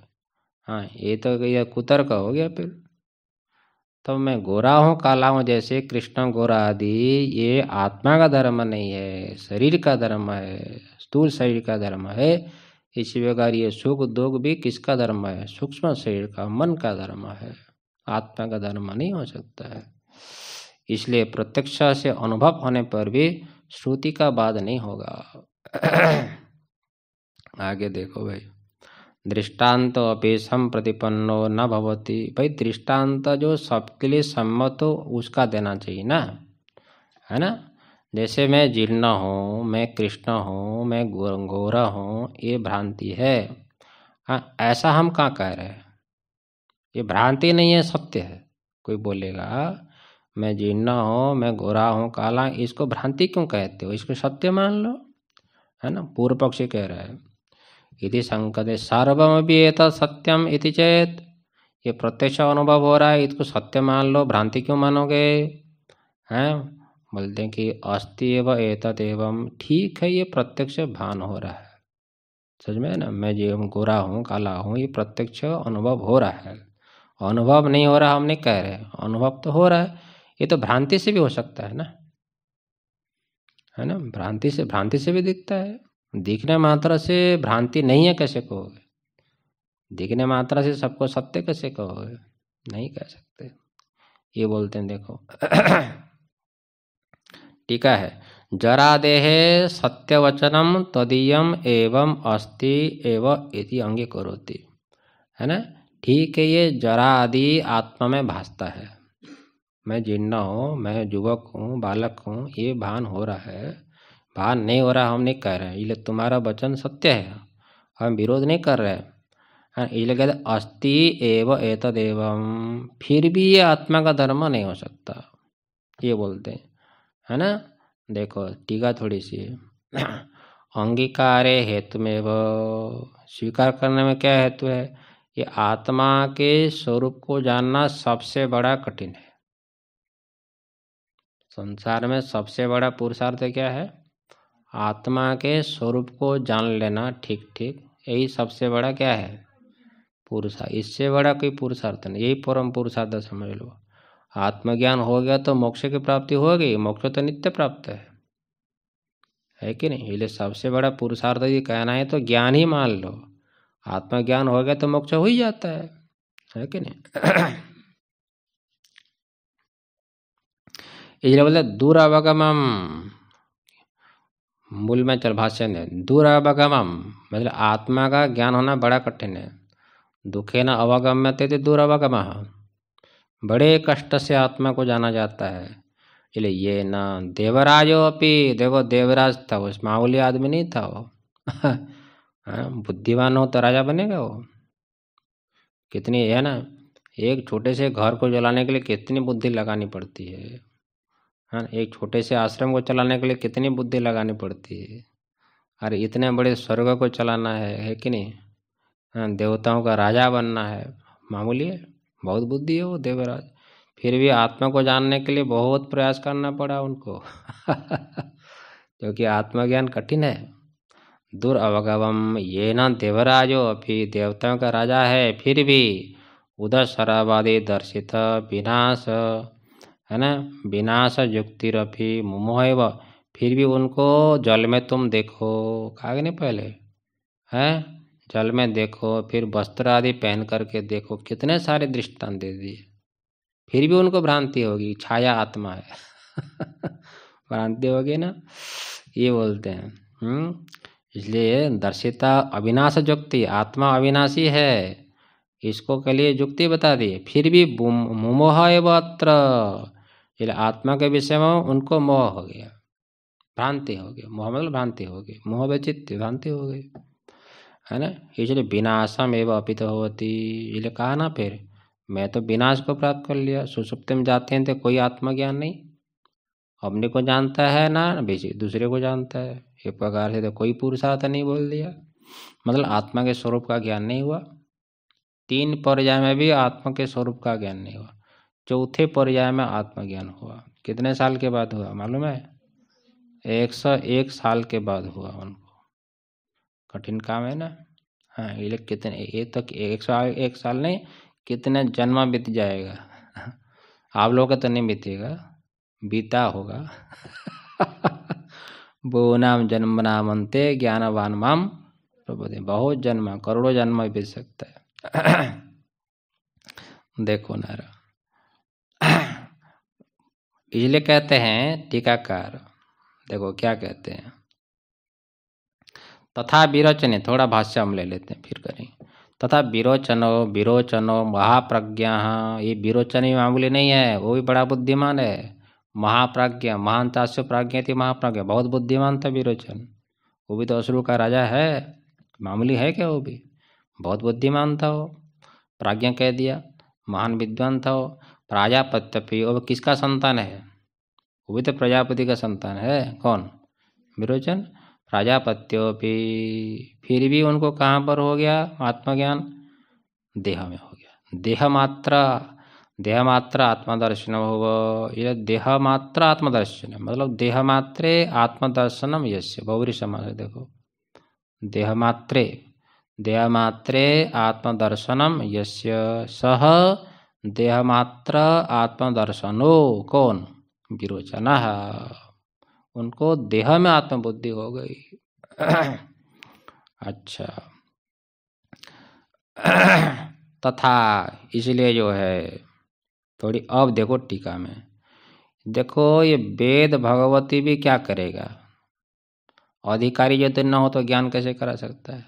हाँ ये तो यह कुतर का हो गया फिर तो मैं गोरा हूँ काला हूँ जैसे कृष्ण गोरा आदि ये आत्मा का धर्म नहीं है शरीर का धर्म है स्थूल शरीर का धर्म है इसी प्रकार ये सुख दुख भी किसका धर्म है सूक्ष्म शरीर का मन का धर्म है आत्मा का धर्म नहीं हो सकता है इसलिए प्रत्यक्ष से अनुभव होने पर भी श्रुति का बाद नहीं होगा आगे देखो भाई दृष्टांत अपि संप्रतिपन्नो न भवती भाई दृष्टांत जो सबके लिए सम्मत हो उसका देना चाहिए ना है ना जैसे मैं जीर्ण हूँ मैं कृष्ण हूँ मैं गोरा हूँ ये भ्रांति है हाँ ऐसा हम कहाँ कह रहे हैं ये भ्रांति नहीं है सत्य है कोई बोलेगा मैं जीर्णा हूँ मैं गोरा हूँ काला इसको भ्रांति क्यों कहते हो इसको सत्य मान लो है ना पूर्व पक्षी कह रहा है यदि संकते सर्वम भी एत सत्यम इति चेत ये प्रत्यक्ष अनुभव हो रहा है इसको सत्य मान लो भ्रांति क्यों मानोगे हैं बोलते हैं कि अस्ति एवं एतत एवं ठीक है ये प्रत्यक्ष भान हो रहा है समझ में ना मैं जो गोरा हूँ काला हूँ ये प्रत्यक्ष अनुभव हो रहा है अनुभव नहीं हो रहा हम नहीं कह रहे अनुभव तो हो रहा है ये तो भ्रांति से भी हो सकता है ना है ना भ्रांति से भ्रांति से भी दिखता है दिखने मात्रा से भ्रांति नहीं है कैसे कहोगे दिखने मात्रा से सबको सत्य कैसे कहोगे नहीं कह सकते ये बोलते हैं देखो टीका है जरा देहे वचनम तदीयम एवं अस्थि एवं इति करोती है ना ठीक है ये जरा आदि आत्मा में भासता है मैं जिंदा हूँ मैं युवक हूँ बालक हूँ ये भान हो रहा है भान नहीं हो रहा हम नहीं कह रहे हैं इसलिए तुम्हारा वचन सत्य है हम विरोध नहीं कर रहे हैं हाँ, इसलिए कहते अस्थि एव एवं फिर भी ये आत्मा का धर्म नहीं हो सकता ये बोलते हैं है ना देखो टीका थोड़ी सी अंगीकारे हेतु में वो स्वीकार करने में क्या हेतु है ये आत्मा के स्वरूप को जानना सबसे बड़ा कठिन है संसार में सबसे बड़ा पुरुषार्थ क्या है आत्मा के स्वरूप को जान लेना ठीक ठीक यही सबसे बड़ा क्या है पुरुषार्थ इससे बड़ा कोई पुरुषार्थ नहीं यही परम पुरुषार्थ समझ लो आत्मज्ञान हो गया तो मोक्ष की प्राप्ति होगी मोक्ष तो नित्य प्राप्त है है कि नहीं इसलिए सबसे बड़ा पुरुषार्थ ये कहना है तो ज्ञान ही मान लो आत्मज्ञान हो गया तो मोक्ष हो ही जाता है है कि नहीं इसलिए बोलते दूरावगमम मूल में चल भाष्य ने दूरावगमम मतलब आत्मा का ज्ञान होना बड़ा कठिन है दुखे न अवगम्य थे दूरावगम बड़े कष्ट से आत्मा को जाना जाता है इसलिए ये ना देवराजो अपी देखो देवराज था वो माउली आदमी नहीं था वो हाँ, बुद्धिमान हो तो राजा बनेगा वो कितनी है ना एक छोटे से घर को जलाने के लिए कितनी बुद्धि लगानी पड़ती है हाँ एक छोटे से आश्रम को चलाने के लिए कितनी बुद्धि लगानी पड़ती है और इतने बड़े स्वर्ग को चलाना है है कि नहीं हाँ देवताओं का राजा बनना है मामूली है बहुत बुद्धि है वो देवराज फिर भी आत्मा को जानने के लिए बहुत प्रयास करना पड़ा उनको क्योंकि आत्मज्ञान कठिन है दूर अवगवम ये न देवराजो अभी देवताओं का राजा है फिर भी उदर शराबादी दर्शित विनाश है ना विनाश युक्तिरफी मुमोह फिर भी उनको जल में तुम देखो कहा नहीं पहले है जल में देखो फिर वस्त्र आदि पहन करके देखो कितने सारे दृष्टांत दे दिए फिर भी उनको भ्रांति होगी छाया आत्मा है भ्रांति होगी ना ये बोलते हैं हम्म? इसलिए दर्शिता अविनाश युक्ति आत्मा अविनाशी है इसको के लिए युक्ति बता दिए फिर भी मुमोह एवं इसलिए आत्मा के विषय में उनको मोह हो गया भ्रांति हो गई मोह मतलब भ्रांति हो गई मोह वैचित्य भ्रांति हो गई है ना इसलिए विनाशम एवं अपित होती इसलिए कहा ना फिर मैं तो विनाश को प्राप्त कर लिया सुसुप्त में जाते हैं तो कोई आत्मज्ञान नहीं अपने को जानता है ना दूसरे को जानता है एक प्रकार से तो कोई पुरुषार्थ नहीं बोल दिया मतलब आत्मा के स्वरूप का ज्ञान नहीं हुआ तीन पर्याय में भी आत्मा के स्वरूप का ज्ञान नहीं हुआ चौथे पर्याय में आत्मज्ञान हुआ कितने साल के बाद हुआ मालूम है एक सौ एक साल के बाद हुआ उनको कठिन काम है ना हाँ ये कितने ये तो एक सौ एक साल नहीं कितने जन्म बीत जाएगा आप लोगों का तो नहीं बीतेगा बीता होगा नाम जन्म ज्ञान वान माम प्रबोधे बहुत जन्म करोड़ों जन्म बीत सकता है देखो नारा इसलिए कहते हैं टीकाकार देखो क्या कहते हैं तथा विरोचने थोड़ा भाष्य हम ले लेते हैं फिर करें तथा विरोचनो विरोचनो महाप्रज्ञा ये विरोचन ही मामूली नहीं है वो भी बड़ा बुद्धिमान है महाप्राज्ञ महान तास्य प्राज्ञ थी महाप्राज्ञ बहुत बुद्धिमान था विरोचन वो भी तो असुर का राजा है मामूली है क्या वो भी बहुत बुद्धिमान था वो प्राज्ञा कह दिया महान विद्वान था वो प्राजापत्यपि वह किसका संतान है वो भी तो प्रजापति का संतान है कौन विरोचन प्राजापत्योपि फिर भी उनको कहाँ पर हो गया आत्मज्ञान देह में हो गया देह मात्रा देह मात्र आत्मदर्शन हो ये देह मात्रा आत्मदर्शन मतलब देह मात्रे आत्मदर्शनम यश्य बहुरी समाज देखो देह मात्रे देह मात्रे आत्मदर्शनम यश्य सह देहमात्र आत्मदर्शनो कौन विरोचना उनको देह में आत्मबुद्धि हो गई अच्छा तथा इसलिए जो है थोड़ी अब देखो टीका में देखो ये वेद भगवती भी क्या करेगा अधिकारी जो न हो तो ज्ञान कैसे करा सकता है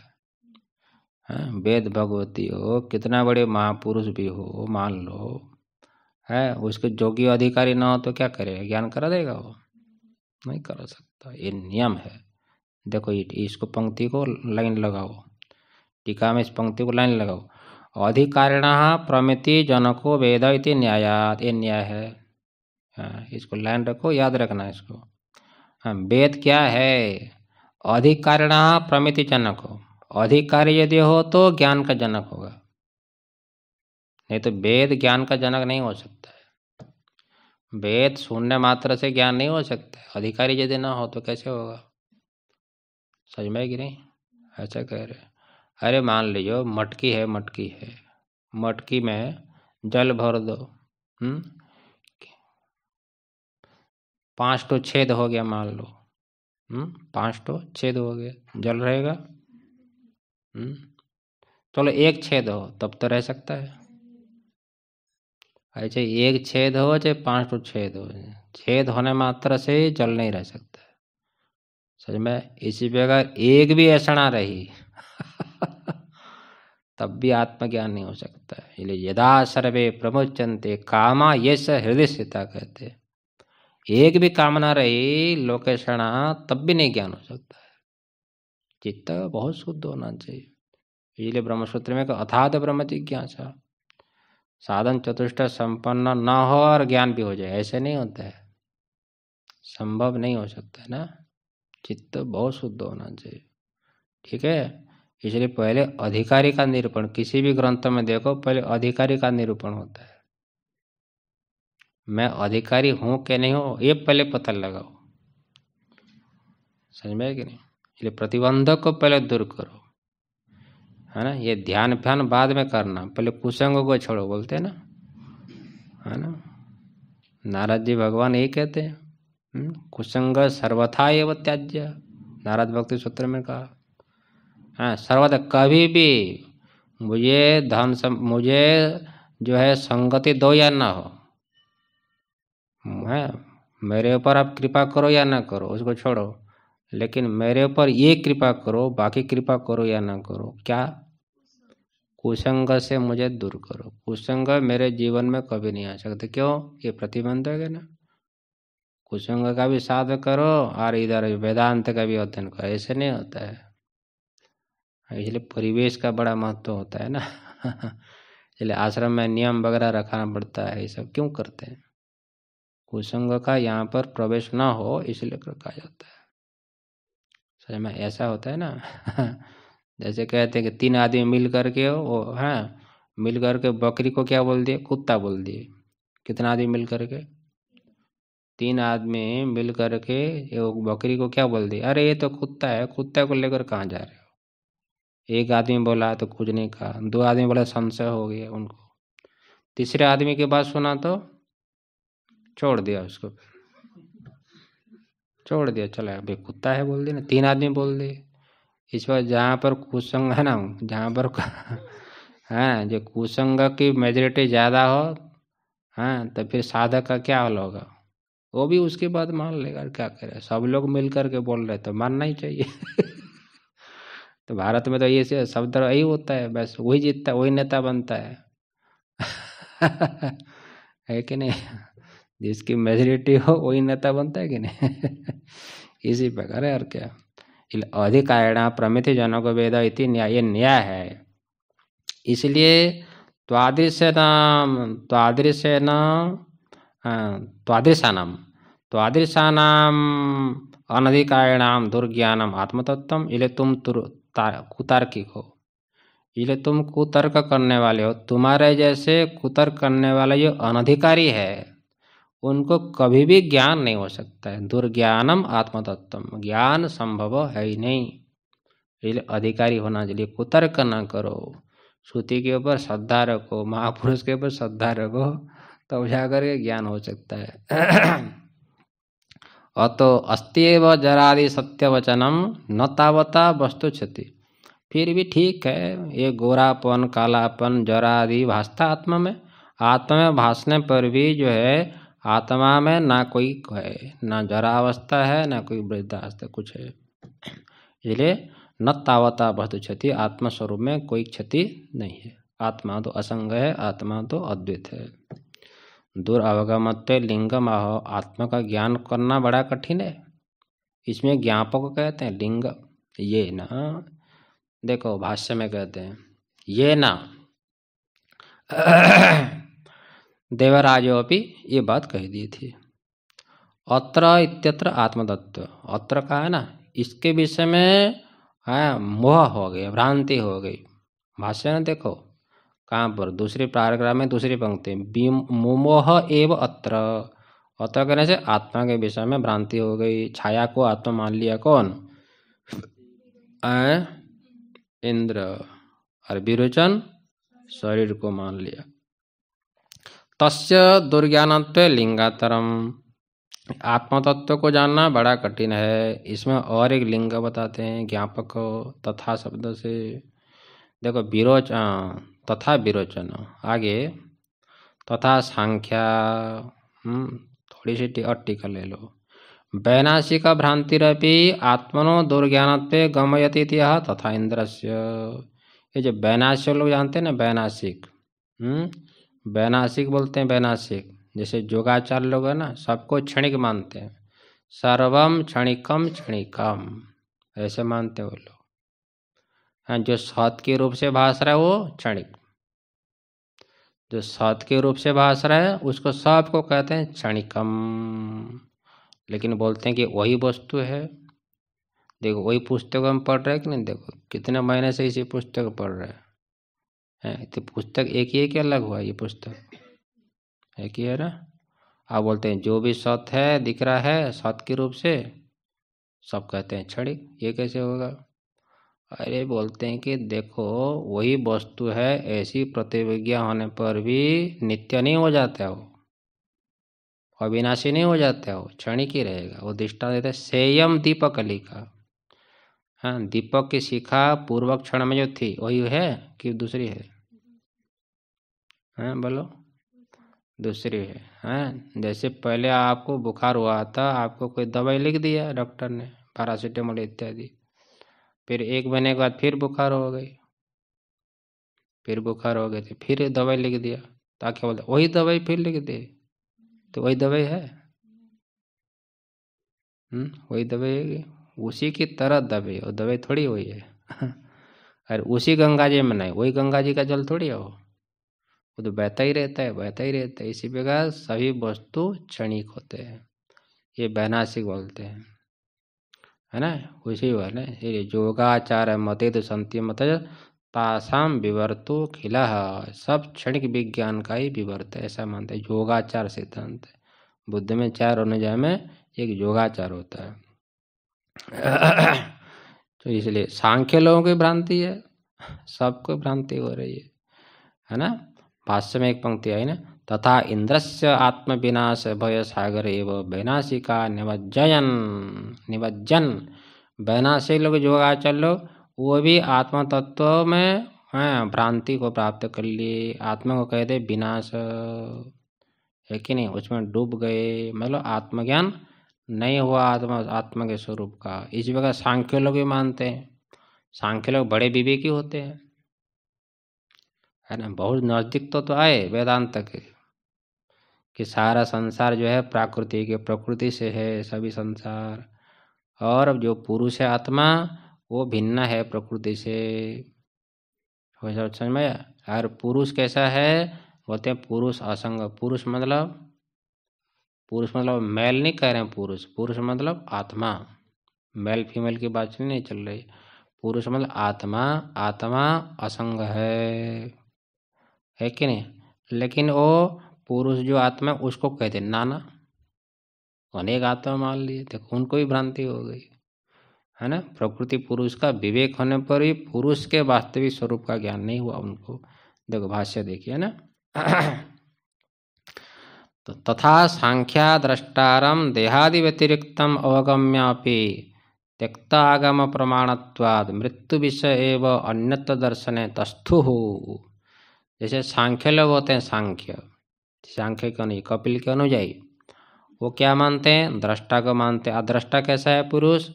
है हाँ, वेद भगवती हो कितना बड़े महापुरुष भी हो मान लो है उसके जोगी अधिकारी ना हो तो क्या करेगा ज्ञान करा देगा वो नहीं करा सकता ये नियम है देखो इसको पंक्ति को लाइन लगाओ टीका में इस पंक्ति को लाइन लगाओ अधिकारिण प्रमिति जनको वेद इति न्यायात ये न्याय है हाँ, इसको लाइन रखो याद रखना इसको हाँ, वेद क्या है अधिकारिण प्रमिति जनको अधिकारी यदि हो तो ज्ञान का जनक होगा नहीं तो वेद ज्ञान का जनक नहीं हो सकता है वेद शून्य मात्र से ज्ञान नहीं हो सकता है अधिकारी यदि ना हो तो कैसे होगा समझ में कि नहीं ऐसा कह रहे अरे मान लीजिए मटकी है मटकी है मटकी में जल भर दो हम्म? पाँच टो छेद हो गया मान लो हम्म? पाँच टो छेद हो गया जल रहेगा हम्म। चलो एक छेद हो तब तो रह सकता है अरे अच्छा, चाहे एक छेद हो चाहे पांच टू छेद हो छेद होने मात्र से जल नहीं रह सकता सच में इसी पे अगर एक भी ऐसा रही तब भी आत्मज्ञान नहीं हो सकता इसलिए यदा सर्वे प्रमोचनते कामा ये स हृदय सीता कहते एक भी कामना रही लोकेशणा तब भी नहीं ज्ञान हो सकता चित्त बहुत शुद्ध होना चाहिए इसलिए ब्रह्मसूत्र में अथाध ब्रह्म जिज्ञासा साधन चतुष्ट संपन्न ना हो और ज्ञान भी हो जाए ऐसे नहीं होता है संभव नहीं हो सकता ना चित्त बहुत शुद्ध होना चाहिए ठीक है इसलिए पहले अधिकारी का निरूपण किसी भी ग्रंथ में देखो पहले अधिकारी का निरूपण होता है मैं अधिकारी हूं कि नहीं हूँ ये पहले पता लगाओ समझ में कि नहीं इसलिए प्रतिबंधक को पहले दूर करो है ना ये ध्यान फ्यान बाद में करना पहले कुसंग को छोड़ो बोलते हैं ना है ना नारद जी भगवान यही कहते हैं हम्म? कुसंग सर्वथा एव त्याज्य नारद भक्ति सूत्र में कहा है हाँ, सर्वथा कभी भी मुझे धन मुझे जो है संगति दो या ना हो है हाँ, मेरे ऊपर आप कृपा करो या ना करो उसको छोड़ो लेकिन मेरे ऊपर ये कृपा करो बाकी कृपा करो या ना करो क्या कुसंग से मुझे दूर करो कुसंग मेरे जीवन में कभी नहीं आ सकते क्यों ये प्रतिबंध है ना कुसंग का भी साध करो और इधर वेदांत का भी अध्ययन करो ऐसे नहीं होता है इसलिए परिवेश का बड़ा महत्व होता है ना इसलिए आश्रम में नियम वगैरह रखना पड़ता है ये सब क्यों करते हैं कुसंग का यहाँ पर प्रवेश ना हो इसलिए रखा जाता है सच में ऐसा होता है ना जैसे कहते हैं कि तीन आदमी मिल करके वो हाँ मिल करके बकरी को क्या बोल दिए कुत्ता बोल दिए कितना आदमी मिल करके तीन आदमी मिल करके बकरी को क्या बोल दिए अरे ये तो कुत्ता है कुत्ता को लेकर कहाँ जा रहे हो एक आदमी बोला तो कुछ नहीं कहा दो आदमी बोला संशय हो गया उनको तीसरे आदमी के बात सुना तो छोड़ दिया उसको फिर छोड़ दिया चला अभी कुत्ता है बोल दिया ना तीन आदमी बोल दिए इस बार जहाँ पर कुसंग है ना जहाँ पर हाँ जो कुसंग की मेजोरिटी ज़्यादा हो हाँ तो फिर साधक का क्या हाल होगा वो भी उसके बाद मान लेगा क्या करे सब लोग मिल करके बोल रहे तो मानना ही चाहिए तो भारत में तो ये सब तरह यही होता है बस वही जीतता वही नेता बनता है है कि नहीं जिसकी मेजोरिटी हो वही नेता बनता है कि नहीं इसी प्रकार है और क्या अधिकारण प्रमित को वेद इति न्याय न्याय है इसलिए त्वादृश नाम नाम त्वादृशानाम त्वादृशानाम अनधिकारिणाम दुर्ज्ञानम आत्मतत्वम इले तुम कुतार्किक हो इले तुम कुतर्क करने वाले हो तुम्हारे जैसे कुतर्क करने वाला ये अनधिकारी है उनको कभी भी ज्ञान नहीं हो सकता है दुर्ज्ञानम आत्मतत्व ज्ञान संभव है ही नहीं इसलिए अधिकारी होना चाहिए कुतर्क न करो श्रुति के ऊपर श्रद्धा रखो महापुरुष के ऊपर श्रद्धा रखो तब जाकर के ज्ञान हो सकता है अतो अस्त्यव जरादि सत्यवचनम न तावता वस्तु क्षति फिर भी ठीक है ये गोरापन कालापन जरादि भाषता आत्मा में आत्मा में भाषने पर भी जो है आत्मा में ना कोई है ना जरावस्था है ना कोई वृद्धावस्था कुछ है इसलिए न तावता बहुत क्षति आत्मस्वरूप में कोई क्षति नहीं है आत्मा तो असंग है आत्मा तो अद्वित है दुरावगमत्व लिंगम आहो आत्मा का ज्ञान करना बड़ा कठिन है इसमें ज्ञापक कहते हैं लिंग ये ना देखो भाष्य में कहते हैं ये ना देवराजो अपनी ये बात कह दी थी अत्र इत्यत्र आत्मदत्त अत्र का है ना इसके विषय में है हाँ, मोह हो गई भ्रांति हो गई भाष्य में देखो कहाँ पर दूसरी पैराग्राफ में दूसरी पंक्ति मुमोह एव अत्र अत्र कहने से आत्मा के विषय में भ्रांति हो गई छाया को आत्मा मान लिया कौन इंद्र और विरोचन शरीर को मान लिया तस् दुर्ज्ञानत्व लिंगातरम आत्मतत्व को जानना बड़ा कठिन है इसमें और एक लिंग बताते हैं ज्ञापक तथा शब्द से देखो विरोच तथा विरोचन आगे तथा संख्या हम्म, थोड़ी सी और टीका ले लो वैनाशिक भ्रांतिरपि आत्मनो दुर्ज्ञानत्व गमयती तथा तथा इंद्रस्य ये जो वैनाश्य लोग जानते हैं ना वैनाशिक हम्म, वैनाशिक बोलते हैं वैनाशिक जैसे योगाचार्य लोग है ना सबको क्षणिक मानते हैं सर्वम क्षणिकम क्षणिकम ऐसे मानते हैं वो लोग हाँ जो सत के रूप से भास रहा है वो क्षणिक जो सत के रूप से भास रहा है उसको सबको कहते हैं क्षणिकम लेकिन बोलते हैं कि वही वस्तु है देखो वही पुस्तक हम पढ़ रहे हैं कि नहीं देखो कितने महीने से इसी पुस्तक पढ़ रहे हैं है तो पुस्तक एक ही है कि अलग हुआ ये पुस्तक एक ही है ना आप बोलते हैं जो भी सत है दिख रहा है सत के रूप से सब कहते हैं छड़ी ये कैसे होगा अरे बोलते हैं कि देखो वही वस्तु है ऐसी प्रतिविज्ञा होने पर भी नित्य नहीं हो जाता है वो अविनाशी नहीं हो जाता है वो क्षणिक ही रहेगा वो दृष्टा देते सेयम दीपकली का हाँ दीपक की शिखा पूर्वक क्षण में जो थी वही है कि दूसरी है हाँ, बोलो दूसरी है हाँ, जैसे पहले आपको बुखार हुआ था आपको कोई दवाई लिख दिया डॉक्टर ने पैरासीटामोल इत्यादि फिर एक महीने के बाद फिर बुखार हो गई फिर बुखार हो गई थे फिर दवाई लिख दिया ताकि तो बोलते वही दवाई फिर लिख दे तो वही दवाई है हम्म, वही दवाई है उसी की तरह दबे और दबे थोड़ी हुई है अरे उसी गंगा जी में नहीं वही गंगा जी का जल थोड़ी है वो वो तो बहता ही रहता है बहता ही रहता है इसी प्रकार सभी वस्तु क्षणिक होते हैं ये वैनाशिक बोलते हैं है ना उसी वाले ये योगाचार मते तो संति मत तासाम विवर्तो खिला सब क्षणिक विज्ञान का ही विवर्त है ऐसा मानते हैं योगाचार सिद्धांत है बुद्ध में चार अनुजय में एक योगाचार होता है तो इसलिए सांख्य लोगों की भ्रांति है सबको भ्रांति हो रही है है ना भाष्य में एक पंक्ति आई ना तथा इंद्रस्य आत्मविनाश भय सागर एवं वैनाशिका निमज्जयन निमज्जन वैनाशी लोग योगाचल लोग वो भी आत्म तत्व में है भ्रांति को प्राप्त कर लिए आत्मा को कह दे विनाश है कि नहीं उसमें डूब गए मतलब आत्मज्ञान नहीं हुआ आत्मा आत्मा के स्वरूप का इस प्रकार सांख्य लोग भी मानते हैं सांख्य लोग बड़े विवेकी होते हैं है ना बहुत नज़दीक तो तो आए वेदांत के कि सारा संसार जो है प्रकृति के प्रकृति से है सभी संसार और जो पुरुष है आत्मा वो भिन्न है प्रकृति से समझ में और पुरुष कैसा है बोलते हैं पुरुष असंग पुरुष मतलब पुरुष मतलब मेल नहीं कह रहे हैं पुरुष पुरुष मतलब आत्मा मेल फीमेल की बात नहीं चल रही पुरुष मतलब आत्मा आत्मा असंग है है कि नहीं लेकिन वो पुरुष जो आत्मा उसको कहते नाना अनेक आत्मा मान लिए देखो उनको भी भ्रांति हो गई है ना प्रकृति पुरुष का विवेक होने पर ही पुरुष के वास्तविक स्वरूप का ज्ञान नहीं हुआ उनको देखो भाष्य देखिए है ना तो तथा सांख्या द्रष्टारम देहादि व्यतिरिक्त अवगम्यापि त्यक्त आगम प्रमाणत्वाद मृत्यु विषय एवं अन्यत दर्शन तस्थु हो जैसे सांख्य लोग होते हैं सांख्य सांख्य के नहीं कपिल के अनुयायी वो क्या मानते हैं दृष्टा को मानते हैं अदृष्टा कैसा है पुरुष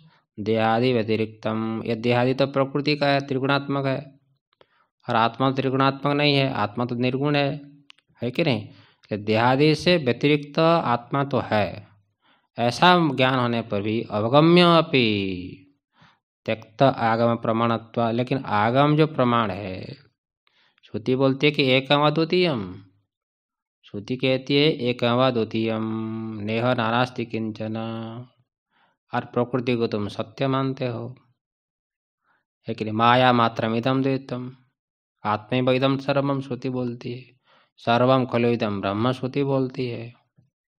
देहादि व्यतिरिक्तम ये देहादि तो प्रकृति का है त्रिगुणात्मक है और आत्मा तो त्रिगुणात्मक नहीं है आत्मा तो निर्गुण है है कि नहीं कि देहादि से व्यतिरिक्त आत्मा तो है ऐसा ज्ञान होने पर भी अवगम्य अपी त्यक्त आगम प्रमाणत्व लेकिन आगम जो प्रमाण है श्रुति बोलती है कि एकम अद्वितीयम श्रुति कहती है एकम अद्वितीयम नेह नारास्ति किंचन और प्रकृति को तुम सत्य मानते हो लेकिन माया मात्रम इदम द्वैतम आत्मैव इदम सर्वम श्रुति बोलती है सर्वम खलोदम ब्रह्म बोलती है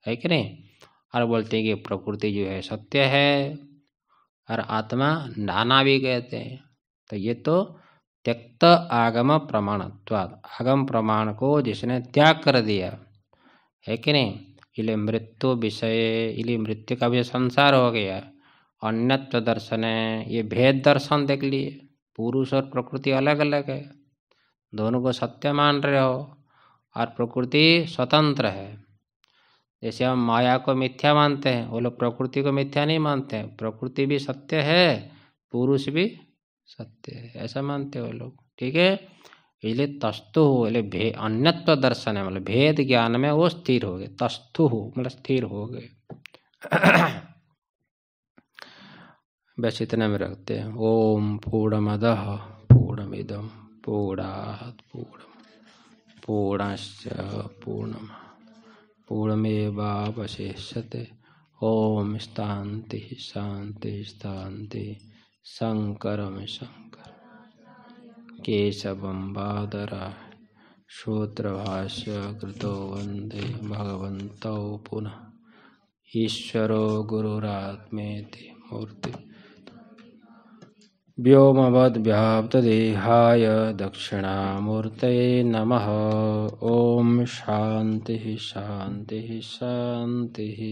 है कि नहीं और बोलते हैं कि प्रकृति जो है सत्य है और आत्मा नाना भी कहते हैं तो ये तो त्यक्त आगम प्रमाण आगम प्रमाण को जिसने त्याग कर दिया है कि नहीं इले मृत्यु विषय इले मृत्यु का भी संसार हो गया अन्यत्व दर्शन है ये भेद दर्शन देख लिए पुरुष और प्रकृति अलग अलग है दोनों को सत्य मान रहे हो और प्रकृति स्वतंत्र है जैसे हम माया को मिथ्या मानते हैं वो लोग प्रकृति को मिथ्या नहीं मानते हैं प्रकृति भी सत्य है पुरुष भी सत्य है ऐसा मानते वो लोग ठीक है इसलिए तस्तु हो इसलिए भे अन्यत्व दर्शन है मतलब भेद ज्ञान में वो स्थिर हो गए तस्तु हो मतलब स्थिर हो गए बस इतने में रखते हैं ओम पूर्णमद पूर्णमिदम पूरा पूर्ण पूर्णश्च पूर्णम पूर्णमेवावशिष्यते ओम शांति शांति शांति शंकरम शंकर केशवम बादरा श्रोत्रभाष्य वंदे भगवत पुनः ईश्वरो गुरुरात्मेति मूर्ति व्योमवद्व्याप्तदेहाय दक्षिणामूर्तये नमः ॐ शान्तिः शान्तिः शान्तिः